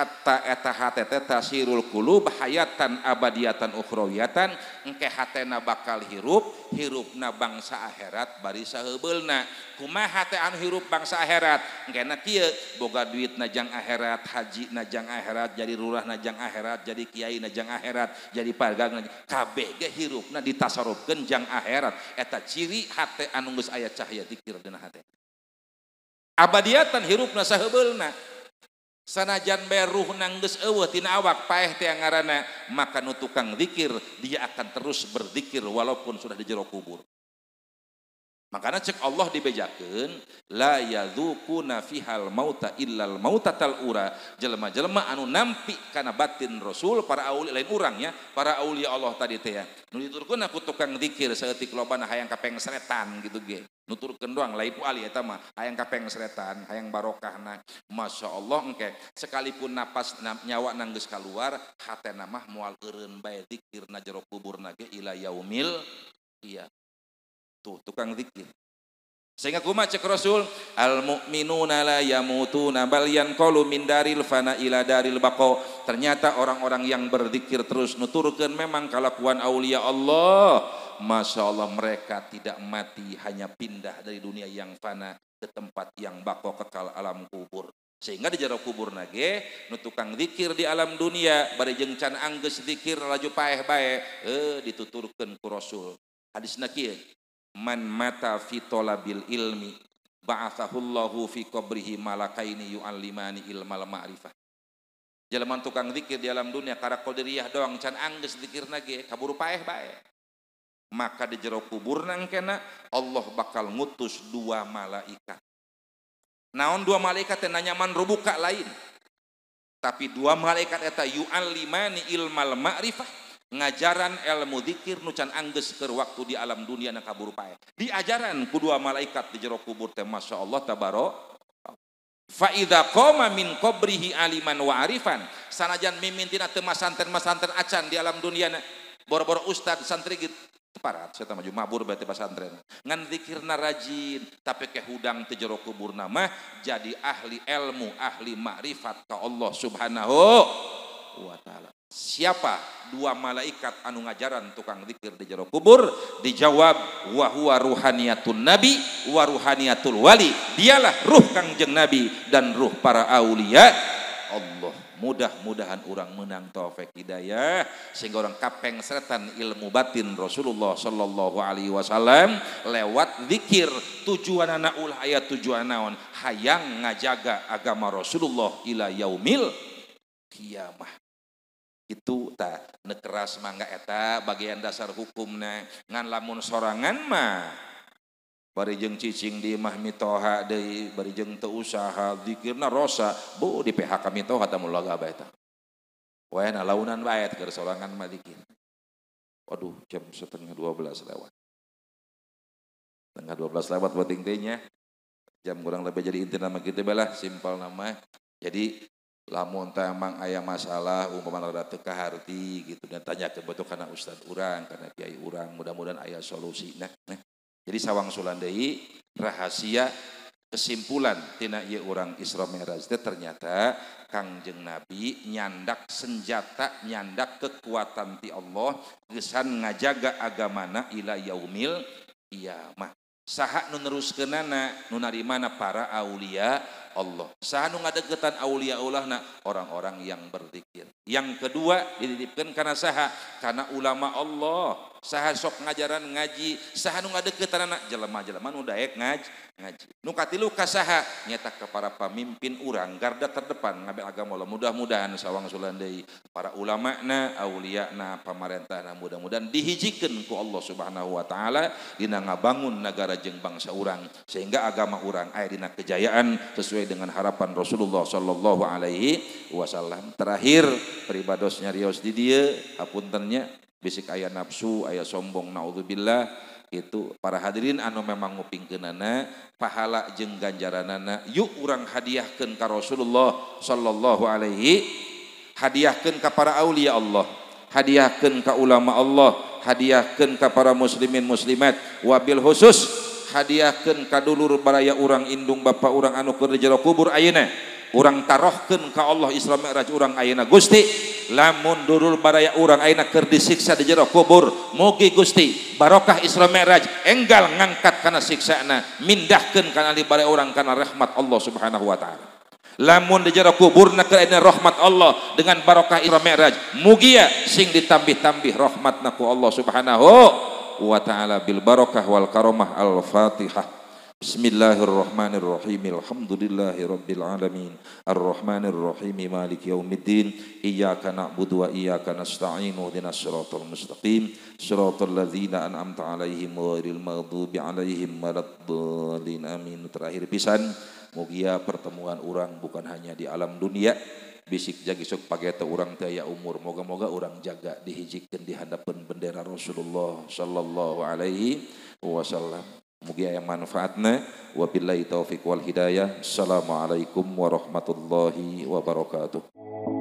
punya eta siulkulu bahayatan abadiatan uhrowiyatan eke hatna bakal hirup hirup na bangsa akhirat barisabelna kuma hatan hirup bangsa airatke na boga duit najang akhirat haji najang airat jadi rulah najang akhirat jadi Kyai najang akhirat jadi Pagang KB hirup na di tasarup genjang airat eta ciri HTA unggus ayat cahya dikir abadiatan hirup na sahbelna sanajan beruh nangges ewe tina awak paeh teh ngarana maka nu tukang zikir dia akan terus berzikir walaupun sudah di jero kubur Makanya cek Allah dibejakan la yadzuquna fihal mauta illal mautatal ura jelema-jelema anu nampi karena batin rasul para auli lain orang ya para aulia Allah tadi teh ya nu aku tukang dikir saeutik loba nah hayang kapeng seretan gitu ge nuturkan doang lain ali ya tama hayang kapeng seretan hayang masya Allah engke sekalipun napas nyawa nang keluar kaluar hatena mah moal eureun bae zikirna jero kuburna ila yaumil iya Tuh, tukang zikir. Sehingga kuma cek Rasul, al muminuna la yamutuna bal yanqalu min daril fana ila daril baqo. Ternyata orang-orang yang berzikir terus nuturkan memang kelakuan aulia Allah. Masya Allah mereka tidak mati hanya pindah dari dunia yang fana ke tempat yang bako kekal alam kubur sehingga di jarak kubur nage nutukang zikir di alam dunia bari jeung can zikir laju paeh bae eh dituturkan ku Rasul hadis nakir. Iya? man mata fi tolabil ilmi ba'athahullahu fi qabrihi malakaini yu'allimani ilmal ma'rifah Jalaman tukang zikir di alam dunia karena karakoderiyah doang can angges zikir nage kabur paeh bae. Maka di jero kubur nangkena kena Allah bakal ngutus dua malaikat. Naon dua malaikat yang man rubuka lain. Tapi dua malaikat eta yu'allimani ilmal ma'rifah ngajaran ilmu dikir nucan angges ke waktu di alam dunia nak kabur pae diajaran kedua malaikat di jero kubur teh masya Allah tabaro Faida koma min kobrihi aliman wa arifan sanajan mimintina teu mas santer acan di alam dunia bor-bor ustad santri gitu teparat saya maju mabur bete pasantren ngan zikirna rajin tapi ke hudang jero kubur nama jadi ahli ilmu ahli makrifat ka Allah subhanahu wa ta'ala Siapa dua malaikat anu ngajaran tukang zikir di jero kubur? Dijawab wa huwa ruhaniyatun nabi wa ruhaniyatul wali. Dialah ruh Kangjeng Nabi dan ruh para aulia Allah. Mudah-mudahan orang menang taufik hidayah sehingga orang kapeng seretan ilmu batin Rasulullah sallallahu alaihi wasallam lewat zikir tujuan anak ulah ayat tujuan naon hayang ngajaga agama Rasulullah ila yaumil kiamah itu tak nekeras mangga eta bagian dasar hukumnya ngan lamun sorangan mah barijeng cicing di imah mitoha deui barijeng teu usaha dikirna rosa bu di PHK mitoha tamu mulaga bae eta na launan bae keur sorangan mah dzikir waduh jam setengah 12 lewat setengah 12 lewat penting teh jam kurang lebih jadi inti nama kita bae lah simpel nama jadi monta tamang ayam masalah Umhati gitu dan tanya kebetuk karena Ustad urang karena Kyai urang mudah-mudahan ayaah solusiinya jadi sawang Sulandai rahasia kesimpulan Ti urang Islam ternyata Kangjeng nabi nyandak senjata nyandak kekuatan di Allah gessan ngajaga agamana Ilah yaumil iamah saat nunerus kena nunari mana para Aulia yang Allah. Sahanu ngadegetan aulia ulahna orang-orang yang berzikir. Yang kedua dititipkan karena saha karena ulama Allah saha sok ngajaran ngaji saha nu ngadeket anak jelema-jelema nu daek ngaji ngaji nu katilu kasaha nyata ke para pemimpin urang garda terdepan ngambil agama Allah mudah-mudahan sawang sulan deui para ulama na aulia na pamarentah na mudah-mudahan dihijikeun ku Allah Subhanahu wa taala dina ngabangun negara jeung bangsa urang sehingga agama urang aya dina kejayaan sesuai dengan harapan Rasulullah sallallahu alaihi wasallam terakhir peribadosnya Rios di dieu hapuntennya punya ayaah nafsu ayaah sombong naudzubillah itu para hadirin anu memang nguping ke nana pahala jeng ganjaran nana yuk urang hadiahken karo Rasulullah Shallallahu Alaihi hadiahkenkah para Aulia Allah hadiahkenkah ulama Allah hadiahkenkah para muslimin muslimat wabil khusus hadiken ka duluur baraya urangndung Bapak urang Anu ke jero kubur aeh orang tarohkan ke Allah Islam Mi'raj orang ayana Gusti lamun durul baraya orang ayana kerdisiksa disiksa di jero kubur mugi Gusti barokah Islam Mi'raj enggal ngangkat karena siksana mindahkan karena di baraya orang karena rahmat Allah Subhanahu wa taala lamun di jero kubur nak rahmat Allah dengan barokah Islam Mi'raj mugia ya sing ditambih-tambih rahmat naku Allah Subhanahu wa taala bil barokah wal karomah al Fatihah Bismillahirrahmanirrahim. Alhamdulillahirabbil alamin. Arrahmanirrahim. Maliki yaumiddin. Iyyaka na'budu wa iyyaka nasta'in. Ihdinas siratal mustaqim. Siratal ladzina an'amta 'alaihim ghairil maghdubi 'alaihim waladdallin. Amin. Terakhir pisan, mugia pertemuan orang bukan hanya di alam dunia, bisik jagi sok pakai teh orang teh umur moga-moga orang jaga dihijikeun di hadapan bendera Rasulullah sallallahu alaihi wasallam Mugia yang manfaatnya. Wabillahi taufiq wal hidayah. Assalamualaikum warahmatullahi wabarakatuh.